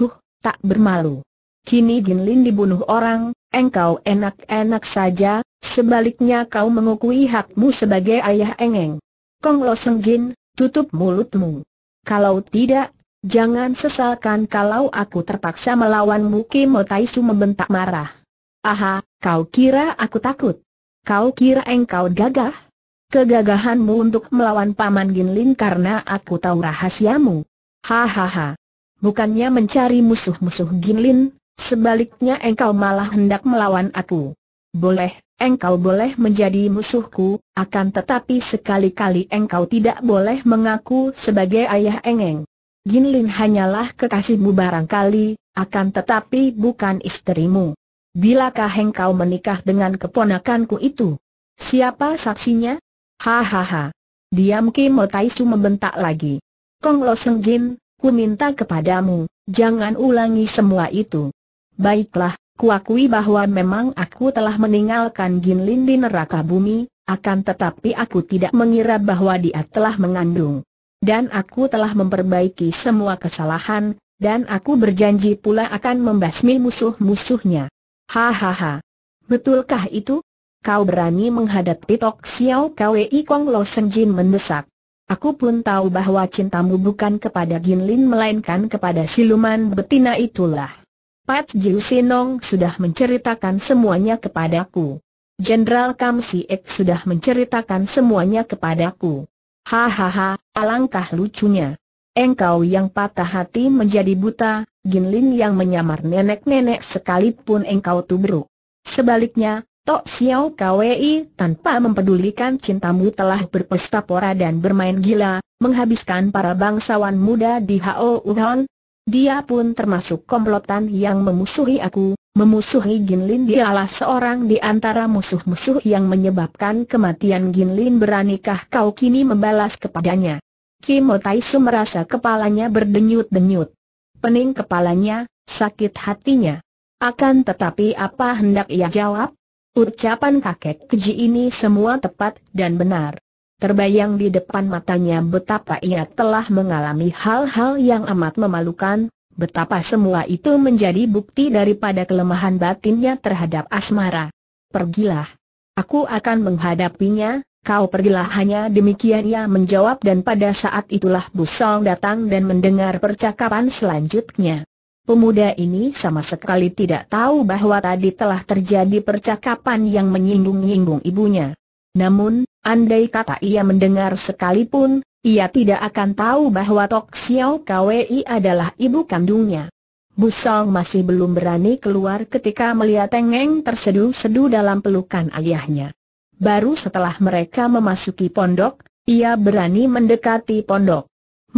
Huh, tak bermalu. Kini Gin Lin dibunuh orang, engkau enak-enak saja, sebaliknya kau mengukui hakmu sebagai ayah engeng. Kong Lo Seng Jin, tutup mulutmu. Kalau tidak, jangan sesalkan kalau aku terpaksa melawanmu Kimo Taisu membentak marah. Aha, kau kira aku takut? Kau kira engkau gagah? Kegagahanmu untuk melawan Paman Lin karena aku tahu rahasiamu. Hahaha. Bukannya mencari musuh-musuh Lin, Sebaliknya engkau malah hendak melawan aku. Boleh, engkau boleh menjadi musuhku, akan tetapi sekali-kali engkau tidak boleh mengaku sebagai ayah engeng. Ginlin hanyalah kekasihmu barangkali, akan tetapi bukan istrimu. Bilakah engkau menikah dengan keponakanku itu? Siapa saksinya? Hahaha. Diam Kim Taisu membentak lagi. Kong Lo Seng Jin, ku minta kepadamu, jangan ulangi semua itu. Baiklah, kuakui bahwa memang aku telah meninggalkan Ginlin di neraka bumi, akan tetapi aku tidak mengira bahwa dia telah mengandung. Dan aku telah memperbaiki semua kesalahan, dan aku berjanji pula akan membasmi musuh-musuhnya. Hahaha. Betulkah itu? Kau berani menghadapi Tok Xiao Kwei Kong Lo Seng Jin mendesak. Aku pun tahu bahwa cintamu bukan kepada Ginlin melainkan kepada siluman betina itulah. Pat Jiu Sinong sudah menceritakan semuanya kepadaku. Jenderal Kam Ek sudah menceritakan semuanya kepadaku. Hahaha, alangkah lucunya. Engkau yang patah hati menjadi buta, Gin Lin yang menyamar nenek-nenek sekalipun engkau tubruk. Sebaliknya, Tok Xiao Kwei tanpa mempedulikan cintamu telah berpesta pora dan bermain gila, menghabiskan para bangsawan muda di Hao Uhon, dia pun termasuk komplotan yang memusuhi aku, memusuhi Ginlin dialah seorang di antara musuh-musuh yang menyebabkan kematian Ginlin beranikah kau kini membalas kepadanya. Kim Taisu merasa kepalanya berdenyut-denyut. Pening kepalanya, sakit hatinya. Akan tetapi apa hendak ia jawab? Ucapan kakek keji ini semua tepat dan benar. Terbayang di depan matanya betapa ia telah mengalami hal-hal yang amat memalukan, betapa semua itu menjadi bukti daripada kelemahan batinnya terhadap asmara. Pergilah. Aku akan menghadapinya, kau pergilah hanya demikian ia menjawab dan pada saat itulah Busong datang dan mendengar percakapan selanjutnya. Pemuda ini sama sekali tidak tahu bahwa tadi telah terjadi percakapan yang menyinggung-nyinggung ibunya. Namun, andai kata ia mendengar sekalipun, ia tidak akan tahu bahwa Tok Xiao Kwei adalah ibu kandungnya. Busong masih belum berani keluar ketika melihat Tengeng terseduh-seduh dalam pelukan ayahnya. Baru setelah mereka memasuki pondok, ia berani mendekati pondok.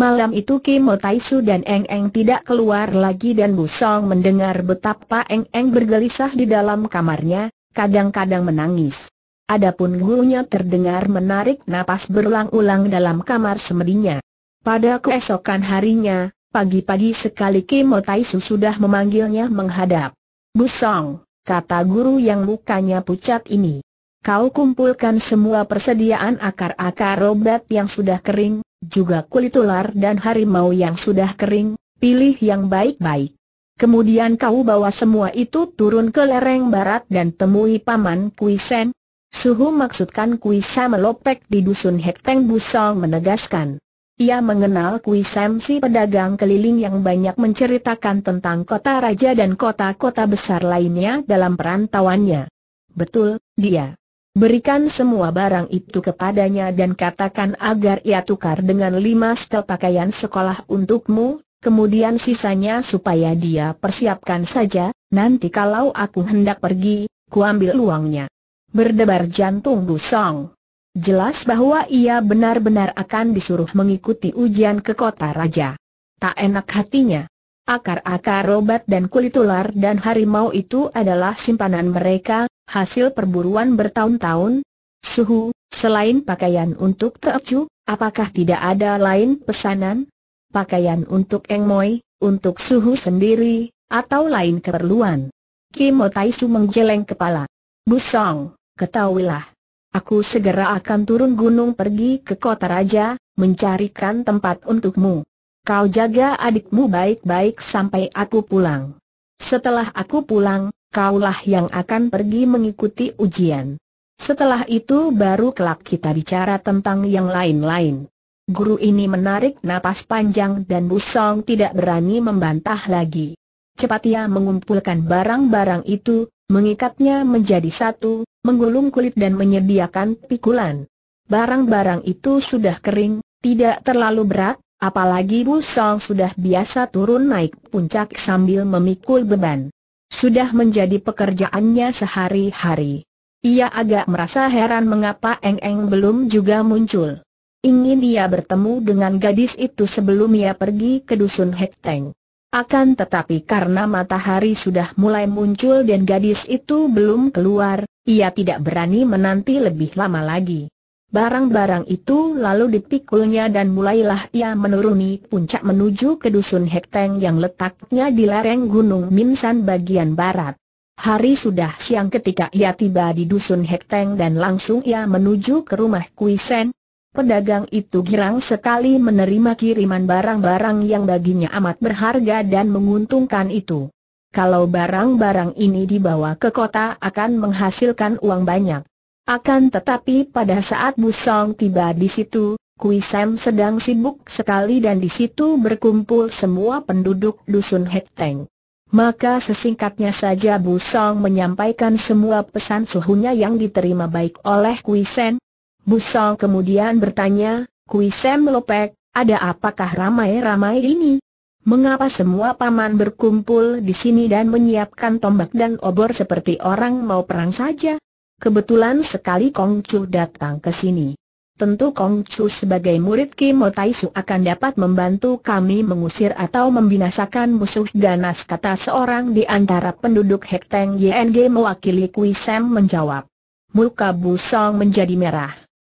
Malam itu Kim Taisu dan Eng Eng tidak keluar lagi dan Busong mendengar betapa Eng Eng bergelisah di dalam kamarnya, kadang-kadang menangis. Adapun gurunya terdengar menarik napas berulang-ulang dalam kamar semedinya. Pada keesokan harinya, pagi-pagi sekali Kimo Taisu sudah memanggilnya menghadap. Busong, kata guru yang mukanya pucat ini. Kau kumpulkan semua persediaan akar-akar obat yang sudah kering, juga kulit ular dan harimau yang sudah kering, pilih yang baik-baik. Kemudian kau bawa semua itu turun ke lereng barat dan temui Paman Kuisen, Suhu maksudkan Kui Sam melopek di dusun Hekteng Busong menegaskan. Ia mengenal Kui Sam si pedagang keliling yang banyak menceritakan tentang kota raja dan kota-kota besar lainnya dalam perantauannya. Betul, dia. Berikan semua barang itu kepadanya dan katakan agar ia tukar dengan lima setel pakaian sekolah untukmu, kemudian sisanya supaya dia persiapkan saja, nanti kalau aku hendak pergi, kuambil ambil uangnya berdebar jantung busong. Jelas bahwa ia benar-benar akan disuruh mengikuti ujian ke kota raja. Tak enak hatinya. Akar-akar obat dan kulit ular dan harimau itu adalah simpanan mereka, hasil perburuan bertahun-tahun. Suhu, selain pakaian untuk Teocu, apakah tidak ada lain pesanan? Pakaian untuk engmoi, untuk Suhu sendiri, atau lain keperluan? Kimotaisu otaisu menggeleng kepala. Busong, ketahuilah. Aku segera akan turun gunung pergi ke kota raja, mencarikan tempat untukmu. Kau jaga adikmu baik-baik sampai aku pulang. Setelah aku pulang, kaulah yang akan pergi mengikuti ujian. Setelah itu baru kelak kita bicara tentang yang lain-lain. Guru ini menarik napas panjang dan Busong tidak berani membantah lagi. Cepat ia mengumpulkan barang-barang itu, mengikatnya menjadi satu, menggulung kulit dan menyediakan pikulan. Barang-barang itu sudah kering, tidak terlalu berat, apalagi Bu Song sudah biasa turun naik puncak sambil memikul beban. Sudah menjadi pekerjaannya sehari-hari. Ia agak merasa heran mengapa Eng Eng belum juga muncul. Ingin ia bertemu dengan gadis itu sebelum ia pergi ke dusun Hekteng. Akan tetapi karena matahari sudah mulai muncul dan gadis itu belum keluar, ia tidak berani menanti lebih lama lagi. Barang-barang itu lalu dipikulnya dan mulailah ia menuruni puncak menuju ke dusun Hekteng yang letaknya di lereng Gunung Minsan bagian barat. Hari sudah siang ketika ia tiba di dusun Hekteng dan langsung ia menuju ke rumah Kuisen, Pedagang itu girang sekali menerima kiriman barang-barang yang baginya amat berharga dan menguntungkan itu. Kalau barang-barang ini dibawa ke kota akan menghasilkan uang banyak. Akan tetapi pada saat Busong tiba di situ, Kui Sam sedang sibuk sekali dan di situ berkumpul semua penduduk dusun Heteng. Maka sesingkatnya saja Busong menyampaikan semua pesan suhunya yang diterima baik oleh Kui Sam, Busong kemudian bertanya, Kui Sam Lopek, ada apakah ramai-ramai ini? Mengapa semua paman berkumpul di sini dan menyiapkan tombak dan obor seperti orang mau perang saja? Kebetulan sekali Kong Chu datang ke sini. Tentu Kong Chu sebagai murid Tai Su akan dapat membantu kami mengusir atau membinasakan musuh ganas kata seorang di antara penduduk Hekteng YNG mewakili Kui Sam menjawab. Muka Busong menjadi merah.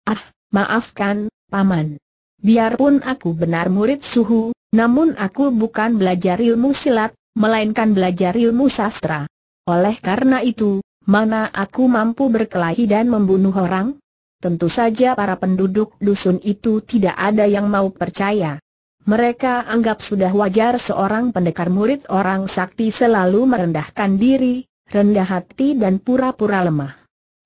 Ah, maafkan, Paman. Biarpun aku benar murid suhu, namun aku bukan belajar ilmu silat, melainkan belajar ilmu sastra. Oleh karena itu, mana aku mampu berkelahi dan membunuh orang? Tentu saja para penduduk dusun itu tidak ada yang mau percaya. Mereka anggap sudah wajar seorang pendekar murid orang sakti selalu merendahkan diri, rendah hati dan pura-pura lemah.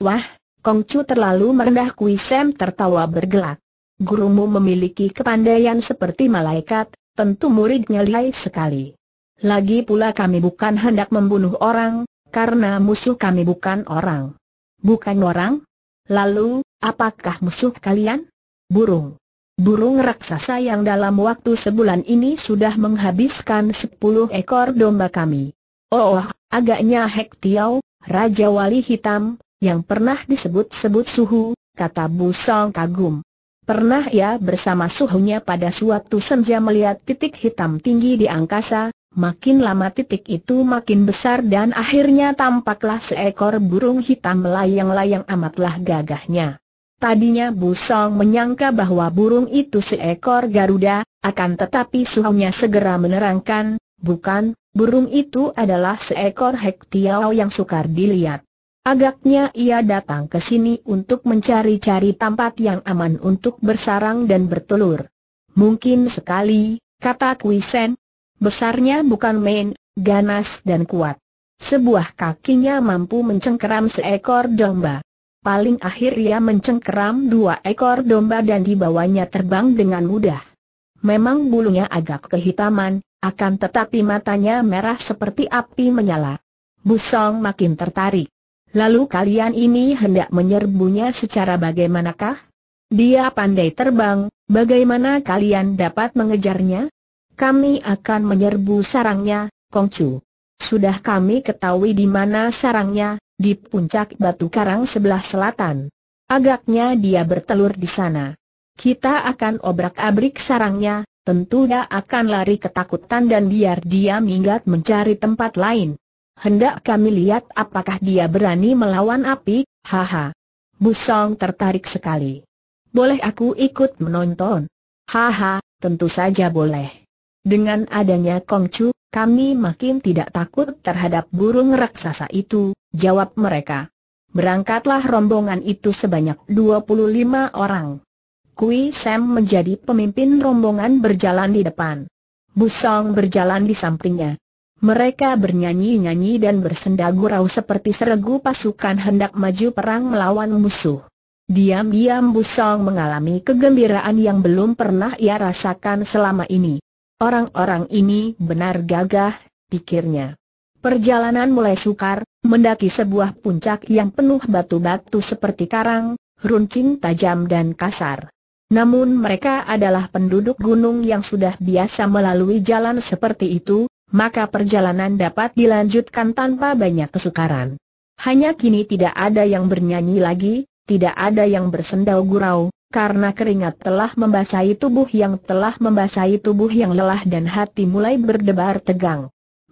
Wah, Chu terlalu merendah Kui Sam tertawa bergelak. Gurumu memiliki kepandaian seperti malaikat, tentu muridnya lihai sekali. Lagi pula kami bukan hendak membunuh orang, karena musuh kami bukan orang. Bukan orang? Lalu, apakah musuh kalian? Burung. Burung raksasa yang dalam waktu sebulan ini sudah menghabiskan 10 ekor domba kami. Oh, agaknya Hek Tiau, Raja Wali Hitam, yang pernah disebut-sebut suhu, kata Bu Song kagum. Pernah ia bersama suhunya pada suatu senja melihat titik hitam tinggi di angkasa, makin lama titik itu makin besar dan akhirnya tampaklah seekor burung hitam melayang-layang amatlah gagahnya. Tadinya Bu Song menyangka bahwa burung itu seekor Garuda, akan tetapi suhunya segera menerangkan, bukan, burung itu adalah seekor hektiao yang sukar dilihat. Agaknya ia datang ke sini untuk mencari-cari tempat yang aman untuk bersarang dan bertelur. Mungkin sekali, kata Kui Besarnya bukan main, ganas dan kuat. Sebuah kakinya mampu mencengkeram seekor domba. Paling akhir ia mencengkeram dua ekor domba dan dibawanya terbang dengan mudah. Memang bulunya agak kehitaman, akan tetapi matanya merah seperti api menyala. Busong makin tertarik. Lalu kalian ini hendak menyerbunya secara bagaimanakah? Dia pandai terbang, bagaimana kalian dapat mengejarnya? Kami akan menyerbu sarangnya, Kongcu. Sudah kami ketahui di mana sarangnya, di puncak batu karang sebelah selatan. Agaknya dia bertelur di sana. Kita akan obrak-abrik sarangnya, tentu dia akan lari ketakutan dan biar dia minggat mencari tempat lain hendak kami lihat apakah dia berani melawan api, haha. Busong tertarik sekali. Boleh aku ikut menonton? Haha, tentu saja boleh. Dengan adanya Kongcu, kami makin tidak takut terhadap burung raksasa itu, jawab mereka. Berangkatlah rombongan itu sebanyak 25 orang. Kui Sam menjadi pemimpin rombongan berjalan di depan. Busong berjalan di sampingnya. Mereka bernyanyi-nyanyi dan bersendagurau seperti seregu pasukan hendak maju perang melawan musuh. Diam-diam Busong mengalami kegembiraan yang belum pernah ia rasakan selama ini. Orang-orang ini benar gagah, pikirnya. Perjalanan mulai sukar, mendaki sebuah puncak yang penuh batu-batu seperti karang, runcing tajam dan kasar. Namun mereka adalah penduduk gunung yang sudah biasa melalui jalan seperti itu, maka perjalanan dapat dilanjutkan tanpa banyak kesukaran. Hanya kini tidak ada yang bernyanyi lagi, tidak ada yang bersendau gurau, karena keringat telah membasahi tubuh yang telah membasahi tubuh yang lelah dan hati mulai berdebar tegang.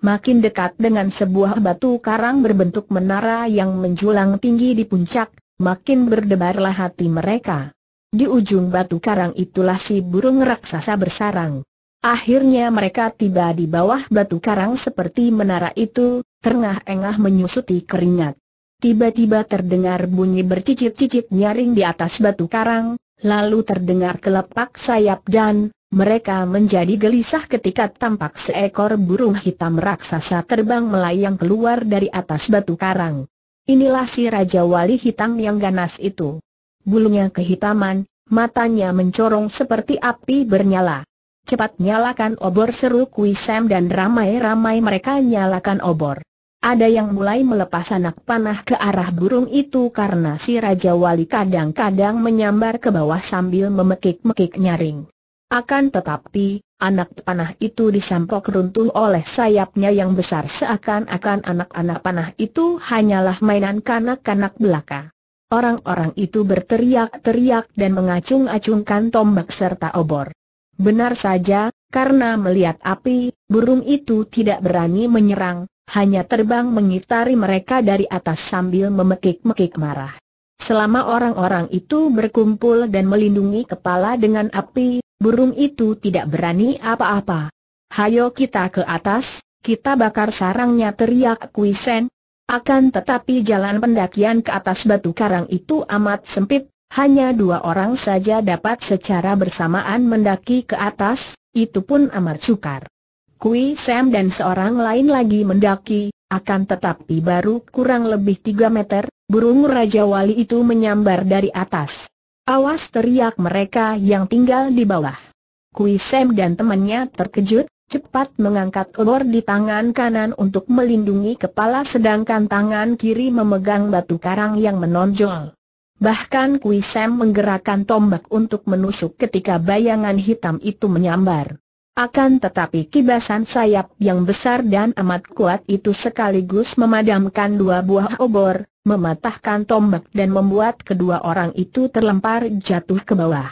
Makin dekat dengan sebuah batu karang berbentuk menara yang menjulang tinggi di puncak, makin berdebarlah hati mereka. Di ujung batu karang itulah si burung raksasa bersarang. Akhirnya mereka tiba di bawah batu karang seperti menara itu, terengah-engah menyusuti keringat. Tiba-tiba terdengar bunyi bercicit-cicit nyaring di atas batu karang, lalu terdengar kelepak sayap dan, mereka menjadi gelisah ketika tampak seekor burung hitam raksasa terbang melayang keluar dari atas batu karang. Inilah si Raja Wali Hitam yang ganas itu. Bulunya kehitaman, matanya mencorong seperti api bernyala. Cepat nyalakan obor seru Kui Sam dan ramai-ramai mereka nyalakan obor. Ada yang mulai melepas anak panah ke arah burung itu karena si Raja Wali kadang-kadang menyambar ke bawah sambil memekik-mekik nyaring. Akan tetapi, anak panah itu disampok runtuh oleh sayapnya yang besar seakan-akan anak-anak panah itu hanyalah mainan kanak-kanak belaka. Orang-orang itu berteriak-teriak dan mengacung-acungkan tombak serta obor. Benar saja, karena melihat api, burung itu tidak berani menyerang, hanya terbang mengitari mereka dari atas sambil memekik-mekik marah. Selama orang-orang itu berkumpul dan melindungi kepala dengan api, burung itu tidak berani apa-apa. Hayo kita ke atas, kita bakar sarangnya teriak Kuisen. Akan tetapi jalan pendakian ke atas batu karang itu amat sempit, hanya dua orang saja dapat secara bersamaan mendaki ke atas, itu pun amat sukar. Kui Sam dan seorang lain lagi mendaki, akan tetapi baru kurang lebih tiga meter, burung Raja Wali itu menyambar dari atas. Awas teriak mereka yang tinggal di bawah. Kui Sam dan temannya terkejut, cepat mengangkat obor di tangan kanan untuk melindungi kepala sedangkan tangan kiri memegang batu karang yang menonjol. Bahkan Kui Sam menggerakkan tombak untuk menusuk ketika bayangan hitam itu menyambar. Akan tetapi kibasan sayap yang besar dan amat kuat itu sekaligus memadamkan dua buah obor, mematahkan tombak dan membuat kedua orang itu terlempar jatuh ke bawah.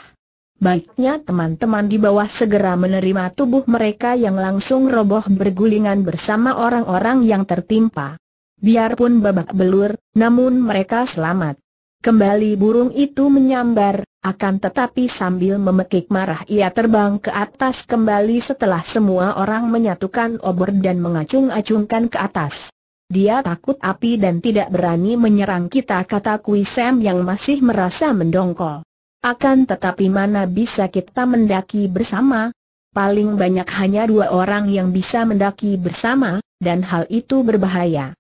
Baiknya teman-teman di bawah segera menerima tubuh mereka yang langsung roboh bergulingan bersama orang-orang yang tertimpa. Biarpun babak belur, namun mereka selamat. Kembali burung itu menyambar, akan tetapi sambil memekik marah ia terbang ke atas kembali setelah semua orang menyatukan obor dan mengacung-acungkan ke atas. Dia takut api dan tidak berani menyerang kita kata Kui Sam yang masih merasa mendongkol. Akan tetapi mana bisa kita mendaki bersama? Paling banyak hanya dua orang yang bisa mendaki bersama, dan hal itu berbahaya.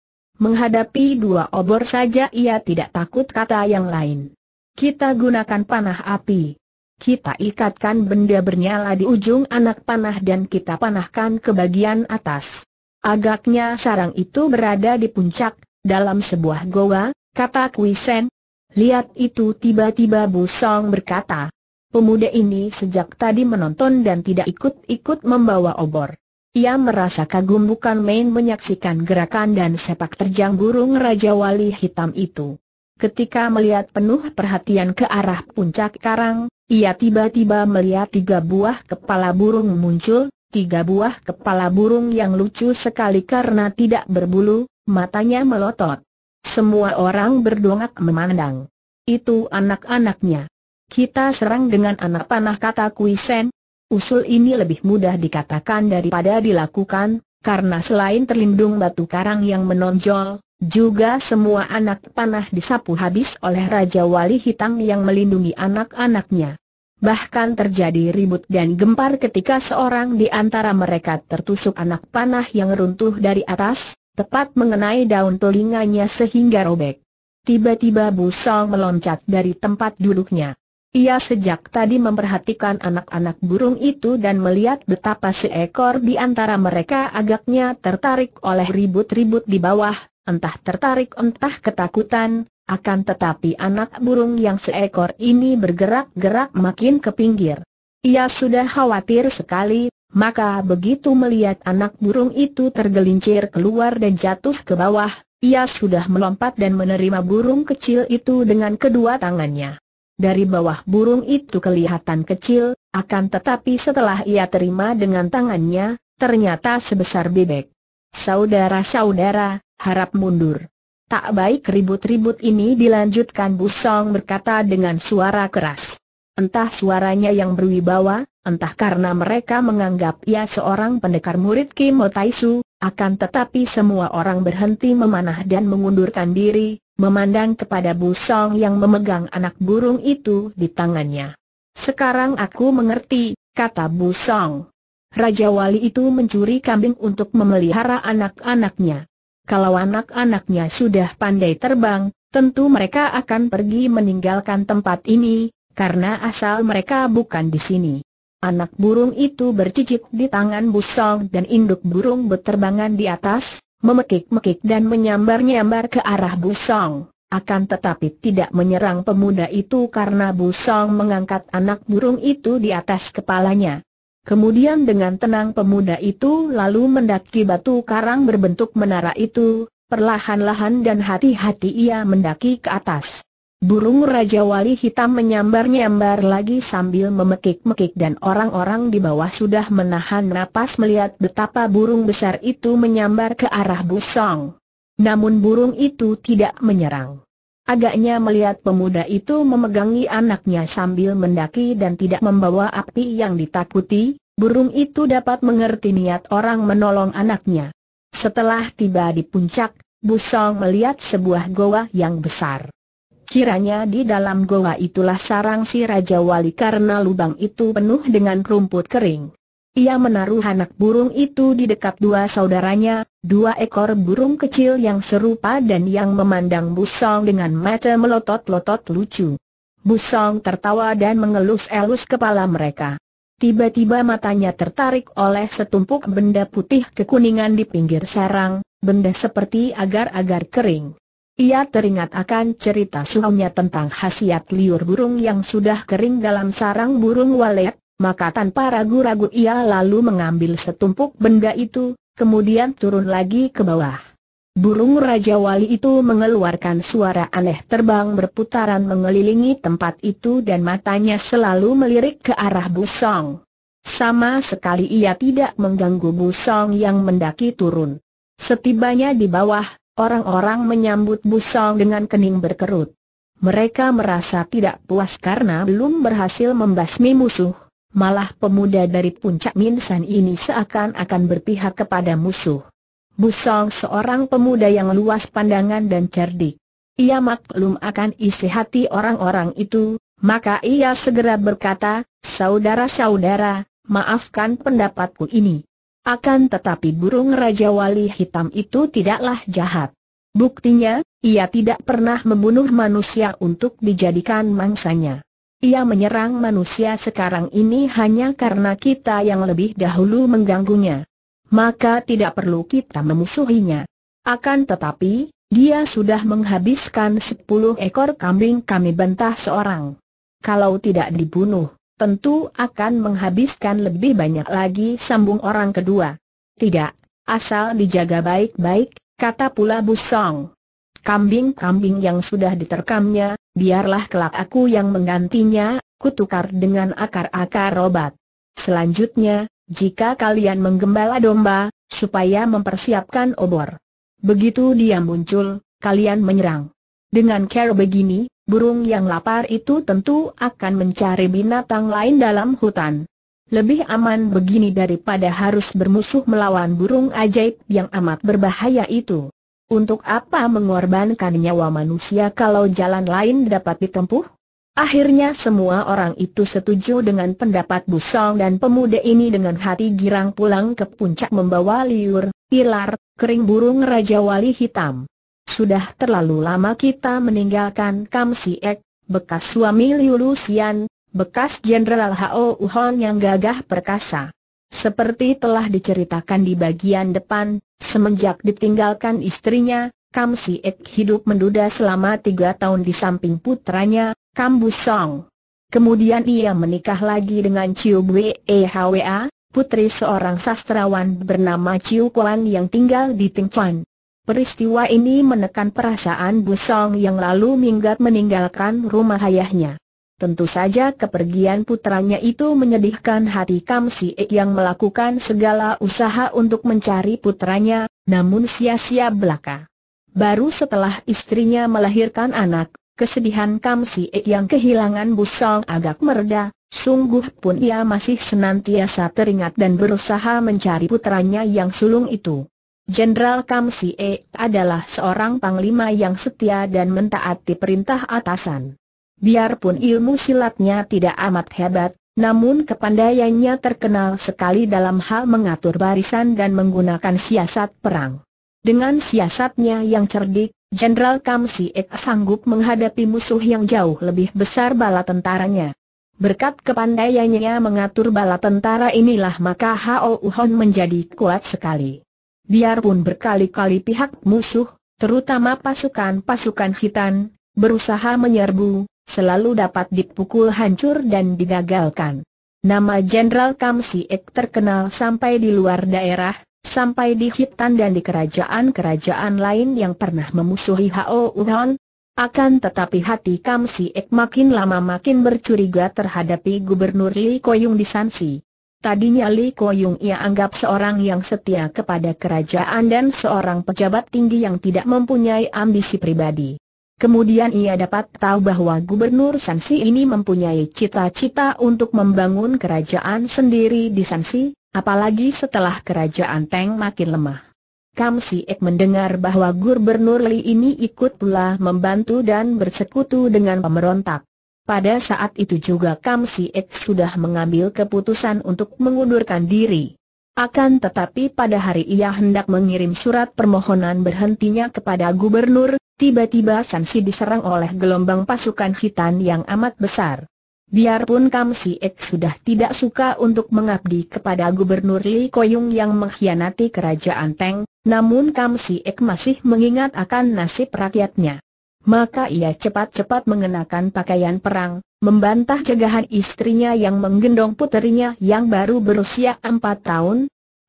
Menghadapi dua obor saja ia tidak takut kata yang lain. Kita gunakan panah api. Kita ikatkan benda bernyala di ujung anak panah dan kita panahkan ke bagian atas. Agaknya sarang itu berada di puncak, dalam sebuah goa, kata Kuisen. Lihat itu tiba-tiba Busong berkata. Pemuda ini sejak tadi menonton dan tidak ikut-ikut membawa obor. Ia merasa kagum bukan main menyaksikan gerakan dan sepak terjang burung Raja Wali Hitam itu. Ketika melihat penuh perhatian ke arah puncak karang, ia tiba-tiba melihat tiga buah kepala burung muncul, tiga buah kepala burung yang lucu sekali karena tidak berbulu, matanya melotot. Semua orang berdongak memandang. Itu anak-anaknya. Kita serang dengan anak panah kata Kuisen, Usul ini lebih mudah dikatakan daripada dilakukan, karena selain terlindung batu karang yang menonjol, juga semua anak panah disapu habis oleh Raja Wali Hitam yang melindungi anak-anaknya. Bahkan terjadi ribut dan gempar ketika seorang di antara mereka tertusuk anak panah yang runtuh dari atas, tepat mengenai daun telinganya sehingga robek. Tiba-tiba Busong meloncat dari tempat duduknya. Ia sejak tadi memperhatikan anak-anak burung itu dan melihat betapa seekor di antara mereka agaknya tertarik oleh ribut-ribut di bawah, entah tertarik entah ketakutan, akan tetapi anak burung yang seekor ini bergerak-gerak makin ke pinggir. Ia sudah khawatir sekali, maka begitu melihat anak burung itu tergelincir keluar dan jatuh ke bawah, ia sudah melompat dan menerima burung kecil itu dengan kedua tangannya. Dari bawah burung itu kelihatan kecil, akan tetapi setelah ia terima dengan tangannya, ternyata sebesar bebek. Saudara-saudara, harap mundur. Tak baik ribut-ribut ini dilanjutkan Busong berkata dengan suara keras. Entah suaranya yang berwibawa, entah karena mereka menganggap ia seorang pendekar murid Kim Taisu, akan tetapi semua orang berhenti memanah dan mengundurkan diri, memandang kepada Busong yang memegang anak burung itu di tangannya. Sekarang aku mengerti, kata Busong. Raja Wali itu mencuri kambing untuk memelihara anak-anaknya. Kalau anak-anaknya sudah pandai terbang, tentu mereka akan pergi meninggalkan tempat ini, karena asal mereka bukan di sini. Anak burung itu bercicik di tangan busong dan induk burung berterbangan di atas, memekik-mekik dan menyambar-nyambar ke arah Busong. Akan tetapi tidak menyerang pemuda itu karena Busong mengangkat anak burung itu di atas kepalanya. Kemudian dengan tenang pemuda itu lalu mendaki batu karang berbentuk menara itu, perlahan-lahan dan hati-hati ia mendaki ke atas. Burung Raja Wali Hitam menyambar-nyambar lagi sambil memekik-mekik dan orang-orang di bawah sudah menahan napas melihat betapa burung besar itu menyambar ke arah Busong. Namun burung itu tidak menyerang. Agaknya melihat pemuda itu memegangi anaknya sambil mendaki dan tidak membawa api yang ditakuti, burung itu dapat mengerti niat orang menolong anaknya. Setelah tiba di puncak, Busong melihat sebuah goa yang besar. Kiranya di dalam goa itulah sarang si Raja Wali karena lubang itu penuh dengan rumput kering. Ia menaruh anak burung itu di dekat dua saudaranya, dua ekor burung kecil yang serupa dan yang memandang Busong dengan mata melotot-lotot lucu. Busong tertawa dan mengelus-elus kepala mereka. Tiba-tiba matanya tertarik oleh setumpuk benda putih kekuningan di pinggir sarang, benda seperti agar-agar kering. Ia teringat akan cerita suhunya tentang khasiat liur burung yang sudah kering dalam sarang burung walet, maka tanpa ragu-ragu ia lalu mengambil setumpuk benda itu, kemudian turun lagi ke bawah. Burung Raja Wali itu mengeluarkan suara aneh terbang berputaran mengelilingi tempat itu dan matanya selalu melirik ke arah Busong. Sama sekali ia tidak mengganggu Busong yang mendaki turun. Setibanya di bawah, Orang-orang menyambut Busong dengan kening berkerut. Mereka merasa tidak puas karena belum berhasil membasmi musuh, malah pemuda dari puncak Minsan ini seakan-akan berpihak kepada musuh. Busong seorang pemuda yang luas pandangan dan cerdik. Ia maklum akan isi hati orang-orang itu, maka ia segera berkata, Saudara-saudara, maafkan pendapatku ini. Akan tetapi burung Raja Wali Hitam itu tidaklah jahat. Buktinya, ia tidak pernah membunuh manusia untuk dijadikan mangsanya. Ia menyerang manusia sekarang ini hanya karena kita yang lebih dahulu mengganggunya. Maka tidak perlu kita memusuhinya. Akan tetapi, dia sudah menghabiskan 10 ekor kambing kami bantah seorang. Kalau tidak dibunuh, tentu akan menghabiskan lebih banyak lagi sambung orang kedua. Tidak, asal dijaga baik-baik, kata pula Busong. Kambing-kambing yang sudah diterkamnya, biarlah kelak aku yang menggantinya, kutukar dengan akar-akar obat. Selanjutnya, jika kalian menggembala domba, supaya mempersiapkan obor. Begitu dia muncul, kalian menyerang. Dengan cara begini, Burung yang lapar itu tentu akan mencari binatang lain dalam hutan. Lebih aman begini daripada harus bermusuh melawan burung ajaib yang amat berbahaya itu. Untuk apa mengorbankan nyawa manusia kalau jalan lain dapat ditempuh? Akhirnya semua orang itu setuju dengan pendapat Busong dan pemuda ini dengan hati girang pulang ke puncak membawa liur, pilar, kering burung Raja Wali Hitam. Sudah terlalu lama kita meninggalkan Kam Siek, bekas suami Liu Lusian, bekas Jenderal Hao Uhon yang gagah perkasa. Seperti telah diceritakan di bagian depan, semenjak ditinggalkan istrinya, Kam Siek hidup menduda selama tiga tahun di samping putranya, Kam Busong. Kemudian ia menikah lagi dengan Chiu Bue e Hwa, putri seorang sastrawan bernama Chiu Kuan yang tinggal di Tingchuan. Peristiwa ini menekan perasaan Busong yang lalu minggat meninggalkan rumah ayahnya. Tentu saja kepergian putranya itu menyedihkan hati Kam Si e yang melakukan segala usaha untuk mencari putranya, namun sia-sia belaka. Baru setelah istrinya melahirkan anak, kesedihan Kam Si e yang kehilangan Busong agak mereda, sungguh pun ia masih senantiasa teringat dan berusaha mencari putranya yang sulung itu. Jenderal Kam E adalah seorang panglima yang setia dan mentaati perintah atasan. Biarpun ilmu silatnya tidak amat hebat, namun kepandaiannya terkenal sekali dalam hal mengatur barisan dan menggunakan siasat perang. Dengan siasatnya yang cerdik, Jenderal Kam Sie sanggup menghadapi musuh yang jauh lebih besar bala tentaranya. Berkat kepandaiannya mengatur bala tentara inilah maka Hao Uhon menjadi kuat sekali. Biarpun berkali-kali pihak musuh, terutama pasukan-pasukan hitam, berusaha menyerbu, selalu dapat dipukul hancur dan digagalkan. Nama Jenderal Kam Siek terkenal sampai di luar daerah, sampai di hitam dan di kerajaan-kerajaan lain yang pernah memusuhi Hao Uhan. Akan tetapi hati Kam Siek makin lama makin bercuriga terhadapi Gubernur Li Koyung di Sansi. Tadinya Li Koyung ia anggap seorang yang setia kepada kerajaan dan seorang pejabat tinggi yang tidak mempunyai ambisi pribadi. Kemudian ia dapat tahu bahwa Gubernur Sansi ini mempunyai cita-cita untuk membangun kerajaan sendiri di Sansi, apalagi setelah kerajaan Teng makin lemah. Kam Si Ek mendengar bahwa Gubernur Li ini ikut pula membantu dan bersekutu dengan pemberontak. Pada saat itu juga Kam Si X sudah mengambil keputusan untuk mengundurkan diri. Akan tetapi pada hari ia hendak mengirim surat permohonan berhentinya kepada gubernur, tiba-tiba Sansi diserang oleh gelombang pasukan hitam yang amat besar. Biarpun Kam Si X sudah tidak suka untuk mengabdi kepada Gubernur Li Koyung yang mengkhianati kerajaan Teng, namun Kam Si Ek masih mengingat akan nasib rakyatnya maka ia cepat-cepat mengenakan pakaian perang, membantah cegahan istrinya yang menggendong puterinya yang baru berusia empat tahun.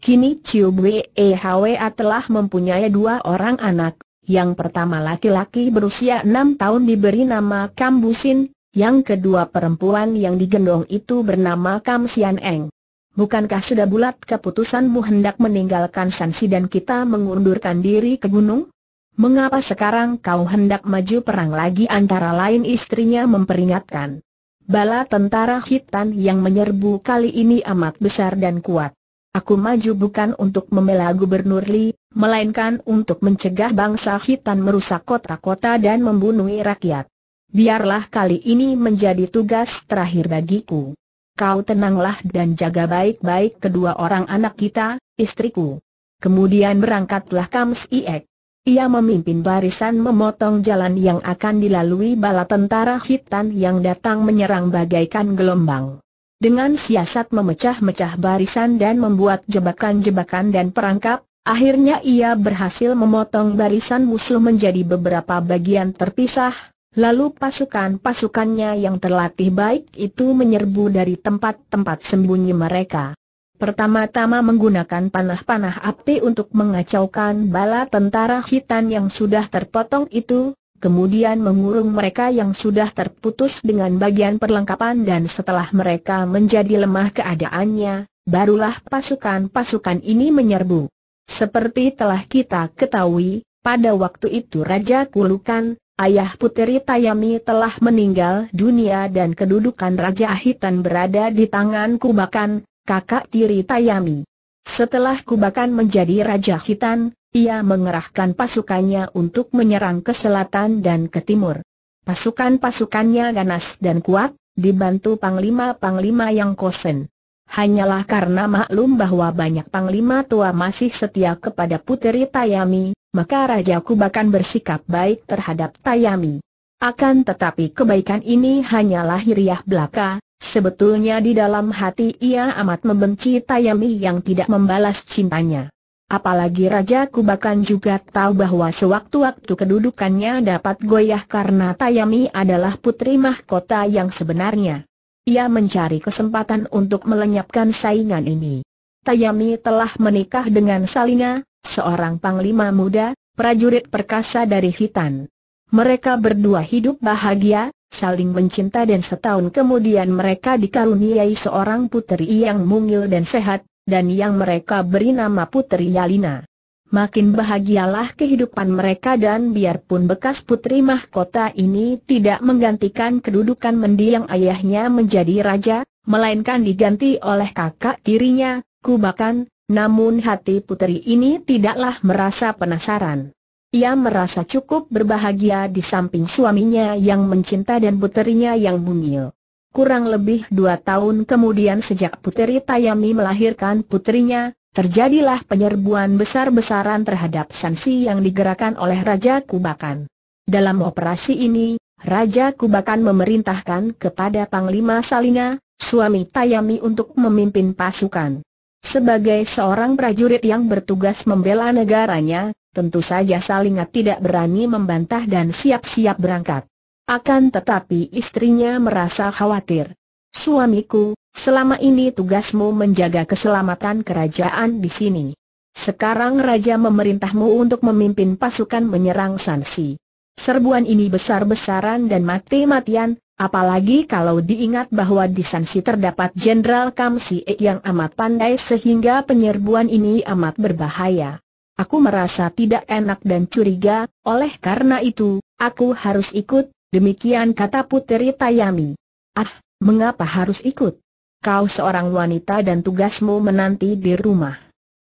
Kini Chiu Bwe Hwa telah mempunyai dua orang anak, yang pertama laki-laki berusia enam tahun diberi nama Kambusin, yang kedua perempuan yang digendong itu bernama Kam Sian Eng. Bukankah sudah bulat keputusanmu hendak meninggalkan Sansi dan kita mengundurkan diri ke gunung? Mengapa sekarang kau hendak maju perang lagi antara lain istrinya memperingatkan. Bala tentara hitam yang menyerbu kali ini amat besar dan kuat. Aku maju bukan untuk membela Gubernur Li, melainkan untuk mencegah bangsa hitam merusak kota-kota dan membunuh rakyat. Biarlah kali ini menjadi tugas terakhir bagiku. Kau tenanglah dan jaga baik-baik kedua orang anak kita, istriku. Kemudian berangkatlah Kams Iek. Ia memimpin barisan memotong jalan yang akan dilalui bala tentara hitam yang datang menyerang bagaikan gelombang. Dengan siasat memecah-mecah barisan dan membuat jebakan-jebakan dan perangkap, akhirnya ia berhasil memotong barisan musuh menjadi beberapa bagian terpisah, lalu pasukan-pasukannya yang terlatih baik itu menyerbu dari tempat-tempat sembunyi mereka. Pertama-tama menggunakan panah-panah api untuk mengacaukan bala tentara hitam yang sudah terpotong itu, kemudian mengurung mereka yang sudah terputus dengan bagian perlengkapan dan setelah mereka menjadi lemah keadaannya, barulah pasukan-pasukan ini menyerbu. Seperti telah kita ketahui, pada waktu itu Raja Kulukan, ayah puteri Tayami telah meninggal dunia dan kedudukan Raja Ahitan berada di tangan Kubakan, kakak tiri Tayami. Setelah Kubakan menjadi Raja Hitan, ia mengerahkan pasukannya untuk menyerang ke selatan dan ke timur. Pasukan-pasukannya ganas dan kuat, dibantu panglima-panglima yang kosen. Hanyalah karena maklum bahwa banyak panglima tua masih setia kepada puteri Tayami, maka Raja Kubakan bersikap baik terhadap Tayami. Akan tetapi kebaikan ini hanyalah hiriah belaka, Sebetulnya di dalam hati ia amat membenci Tayami yang tidak membalas cintanya. Apalagi Raja Kubakan juga tahu bahwa sewaktu-waktu kedudukannya dapat goyah karena Tayami adalah putri mahkota yang sebenarnya. Ia mencari kesempatan untuk melenyapkan saingan ini. Tayami telah menikah dengan Salina, seorang panglima muda, prajurit perkasa dari Hitan. Mereka berdua hidup bahagia, saling mencinta dan setahun kemudian mereka dikaruniai seorang puteri yang mungil dan sehat, dan yang mereka beri nama Putri Yalina. Makin bahagialah kehidupan mereka dan biarpun bekas putri mahkota ini tidak menggantikan kedudukan mendiang ayahnya menjadi raja, melainkan diganti oleh kakak tirinya, Kubakan, namun hati putri ini tidaklah merasa penasaran. Ia merasa cukup berbahagia di samping suaminya yang mencinta dan puterinya yang mungil. Kurang lebih dua tahun kemudian sejak puteri Tayami melahirkan puterinya, terjadilah penyerbuan besar-besaran terhadap Sansi yang digerakkan oleh Raja Kubakan. Dalam operasi ini, Raja Kubakan memerintahkan kepada Panglima Salina, suami Tayami untuk memimpin pasukan. Sebagai seorang prajurit yang bertugas membela negaranya, tentu saja Salingat tidak berani membantah dan siap-siap berangkat. Akan tetapi istrinya merasa khawatir. Suamiku, selama ini tugasmu menjaga keselamatan kerajaan di sini. Sekarang Raja memerintahmu untuk memimpin pasukan menyerang Sansi. Serbuan ini besar-besaran dan mati-matian, apalagi kalau diingat bahwa di Sansi terdapat Jenderal Kamsi yang amat pandai sehingga penyerbuan ini amat berbahaya. Aku merasa tidak enak dan curiga, oleh karena itu, aku harus ikut, demikian kata putri Tayami. Ah, mengapa harus ikut? Kau seorang wanita dan tugasmu menanti di rumah.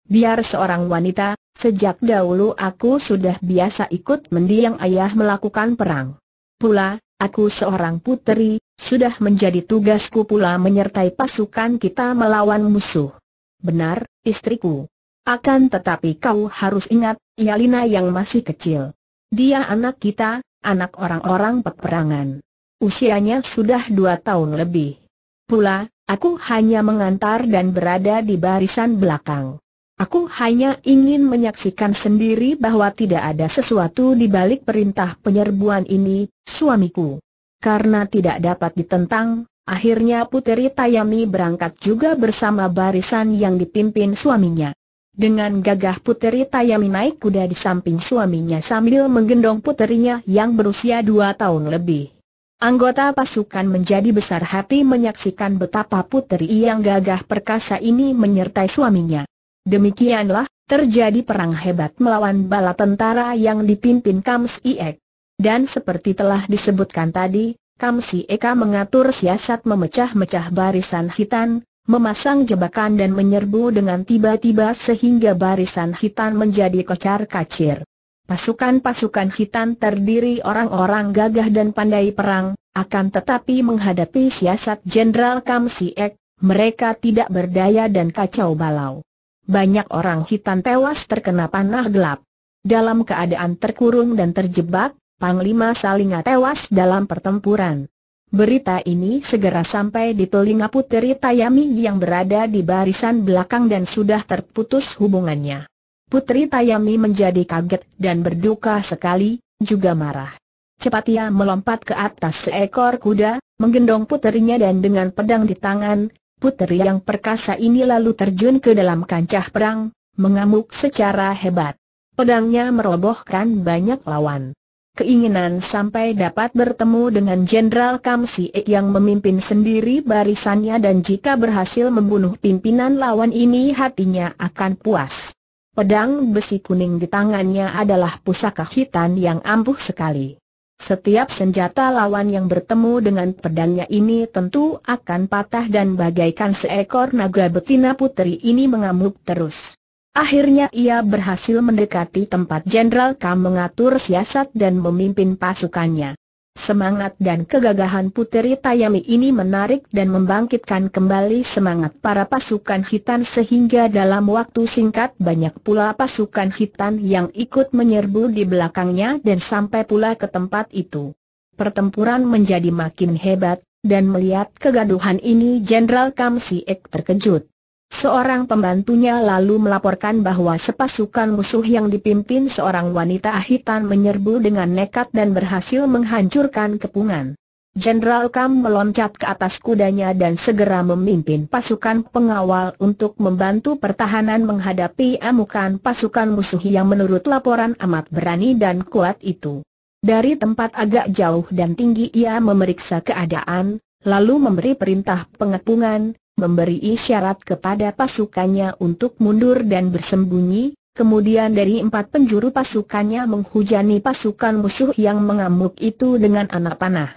Biar seorang wanita, sejak dahulu aku sudah biasa ikut mendiang ayah melakukan perang. Pula, aku seorang putri, sudah menjadi tugasku pula menyertai pasukan kita melawan musuh. Benar, istriku. Akan tetapi kau harus ingat, Yalina yang masih kecil. Dia anak kita, anak orang-orang peperangan. Usianya sudah dua tahun lebih. Pula, aku hanya mengantar dan berada di barisan belakang. Aku hanya ingin menyaksikan sendiri bahwa tidak ada sesuatu di balik perintah penyerbuan ini, suamiku. Karena tidak dapat ditentang, akhirnya Puteri Tayami berangkat juga bersama barisan yang dipimpin suaminya. Dengan gagah puteri Tayami naik kuda di samping suaminya sambil menggendong puterinya yang berusia dua tahun lebih. Anggota pasukan menjadi besar hati menyaksikan betapa puteri yang gagah perkasa ini menyertai suaminya. Demikianlah, terjadi perang hebat melawan bala tentara yang dipimpin Kams Iek. Dan seperti telah disebutkan tadi, Kamsi Eka mengatur siasat memecah-mecah barisan hitam, memasang jebakan dan menyerbu dengan tiba-tiba sehingga barisan hitam menjadi kocar-kacir. Pasukan-pasukan hitam terdiri orang-orang gagah dan pandai perang, akan tetapi menghadapi siasat Jenderal Kam Siek, mereka tidak berdaya dan kacau balau. Banyak orang hitam tewas terkena panah gelap. Dalam keadaan terkurung dan terjebak, Panglima Salinga tewas dalam pertempuran. Berita ini segera sampai di telinga Puteri Tayami yang berada di barisan belakang dan sudah terputus hubungannya. Putri Tayami menjadi kaget dan berduka sekali, juga marah. Cepat ia melompat ke atas seekor kuda, menggendong puterinya dan dengan pedang di tangan, puteri yang perkasa ini lalu terjun ke dalam kancah perang, mengamuk secara hebat. Pedangnya merobohkan banyak lawan keinginan sampai dapat bertemu dengan Jenderal Ek yang memimpin sendiri barisannya dan jika berhasil membunuh pimpinan lawan ini hatinya akan puas. Pedang besi kuning di tangannya adalah pusaka hitam yang ampuh sekali. Setiap senjata lawan yang bertemu dengan pedangnya ini tentu akan patah dan bagaikan seekor naga betina putri ini mengamuk terus. Akhirnya ia berhasil mendekati tempat Jenderal Kam mengatur siasat dan memimpin pasukannya. Semangat dan kegagahan Puteri Tayami ini menarik dan membangkitkan kembali semangat para pasukan hitan sehingga dalam waktu singkat banyak pula pasukan hitan yang ikut menyerbu di belakangnya dan sampai pula ke tempat itu. Pertempuran menjadi makin hebat, dan melihat kegaduhan ini Jenderal Kam Siek terkejut. Seorang pembantunya lalu melaporkan bahwa sepasukan musuh yang dipimpin seorang wanita hitam menyerbu dengan nekat dan berhasil menghancurkan kepungan. Jenderal Kam meloncat ke atas kudanya dan segera memimpin pasukan pengawal untuk membantu pertahanan menghadapi amukan pasukan musuh yang menurut laporan amat berani dan kuat itu. Dari tempat agak jauh dan tinggi ia memeriksa keadaan, lalu memberi perintah pengepungan, memberi isyarat kepada pasukannya untuk mundur dan bersembunyi, kemudian dari empat penjuru pasukannya menghujani pasukan musuh yang mengamuk itu dengan anak panah.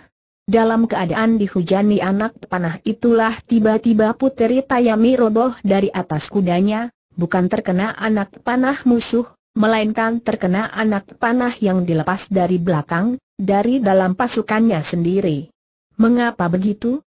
Dalam keadaan dihujani anak panah itulah tiba-tiba Puteri Tayami roboh dari atas kudanya, bukan terkena anak panah musuh, melainkan terkena anak panah yang dilepas dari belakang, dari dalam pasukannya sendiri. Mengapa begitu?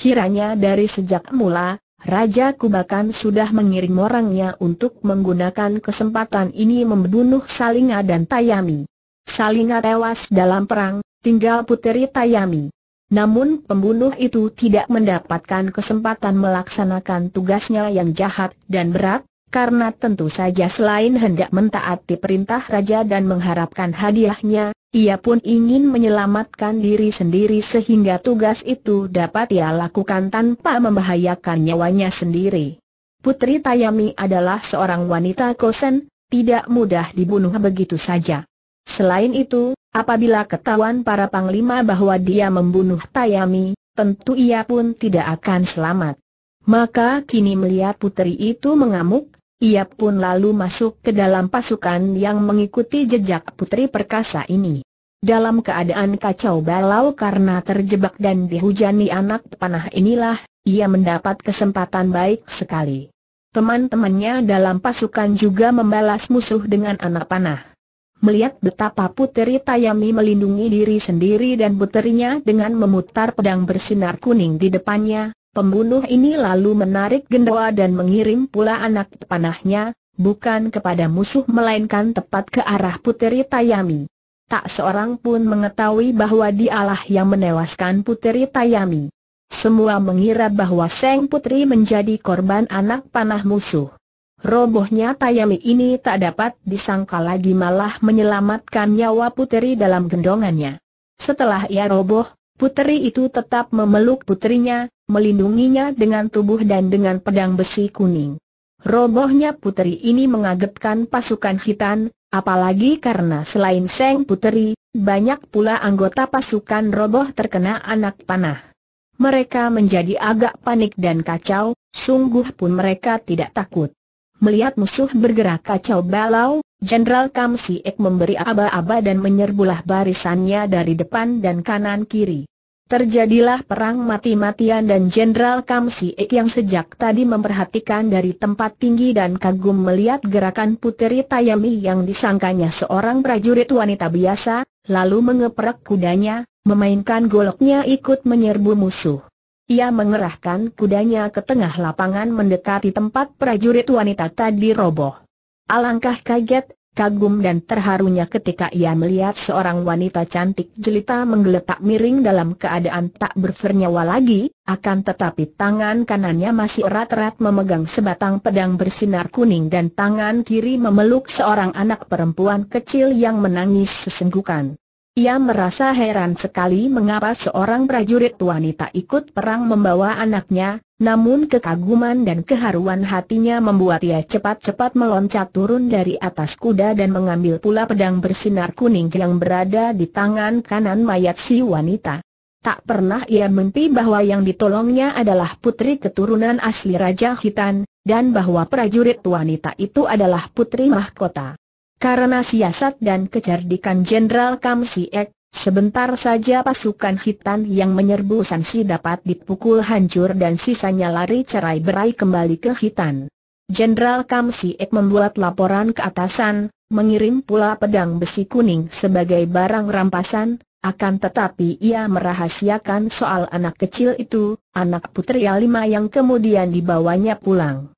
Kiranya dari sejak mula, Raja Kubakan sudah mengirim orangnya untuk menggunakan kesempatan ini membunuh Salinga dan Tayami. Salinga tewas dalam perang, tinggal puteri Tayami. Namun pembunuh itu tidak mendapatkan kesempatan melaksanakan tugasnya yang jahat dan berat, karena tentu saja selain hendak mentaati perintah raja dan mengharapkan hadiahnya, ia pun ingin menyelamatkan diri sendiri sehingga tugas itu dapat ia lakukan tanpa membahayakan nyawanya sendiri. Putri Tayami adalah seorang wanita kosen, tidak mudah dibunuh begitu saja. Selain itu, apabila ketahuan para panglima bahwa dia membunuh Tayami, tentu ia pun tidak akan selamat. Maka kini melihat putri itu mengamuk, ia pun lalu masuk ke dalam pasukan yang mengikuti jejak putri perkasa ini. Dalam keadaan kacau balau karena terjebak dan dihujani anak panah inilah, ia mendapat kesempatan baik sekali. Teman-temannya dalam pasukan juga membalas musuh dengan anak panah. Melihat betapa Puteri Tayami melindungi diri sendiri dan puterinya dengan memutar pedang bersinar kuning di depannya, Pembunuh ini lalu menarik gendawa dan mengirim pula anak panahnya, bukan kepada musuh melainkan tepat ke arah Puteri Tayami. Tak seorang pun mengetahui bahwa dialah yang menewaskan Puteri Tayami. Semua mengira bahwa Seng Putri menjadi korban anak panah musuh. Robohnya Tayami ini tak dapat disangka lagi malah menyelamatkan nyawa Puteri dalam gendongannya. Setelah ia roboh, Puteri itu tetap memeluk putrinya, melindunginya dengan tubuh dan dengan pedang besi kuning. Robohnya puteri ini mengagetkan pasukan hitan, apalagi karena selain Seng Puteri, banyak pula anggota pasukan roboh terkena anak panah. Mereka menjadi agak panik dan kacau, sungguh pun mereka tidak takut. Melihat musuh bergerak kacau balau, Jenderal Kam Siek memberi aba-aba dan menyerbulah barisannya dari depan dan kanan kiri. Terjadilah perang mati-matian dan Jenderal Kam Siek yang sejak tadi memperhatikan dari tempat tinggi dan kagum melihat gerakan Puteri Tayami yang disangkanya seorang prajurit wanita biasa, lalu mengeprek kudanya, memainkan goloknya ikut menyerbu musuh. Ia mengerahkan kudanya ke tengah lapangan mendekati tempat prajurit wanita tadi roboh. Alangkah kaget, Kagum dan terharunya ketika ia melihat seorang wanita cantik jelita menggeletak miring dalam keadaan tak bernyawa lagi, akan tetapi tangan kanannya masih erat-erat memegang sebatang pedang bersinar kuning dan tangan kiri memeluk seorang anak perempuan kecil yang menangis sesenggukan. Ia merasa heran sekali mengapa seorang prajurit wanita ikut perang membawa anaknya, namun kekaguman dan keharuan hatinya membuat ia cepat-cepat meloncat turun dari atas kuda dan mengambil pula pedang bersinar kuning yang berada di tangan kanan mayat si wanita. Tak pernah ia mimpi bahwa yang ditolongnya adalah putri keturunan asli Raja Hitan, dan bahwa prajurit wanita itu adalah putri mahkota. Karena siasat dan kecerdikan Jenderal Kam Sebentar saja pasukan hitam yang menyerbu Sansi dapat dipukul hancur dan sisanya lari cerai berai kembali ke hitam. Jenderal Kam Siek membuat laporan ke atasan, mengirim pula pedang besi kuning sebagai barang rampasan, akan tetapi ia merahasiakan soal anak kecil itu, anak putri Alima yang kemudian dibawanya pulang.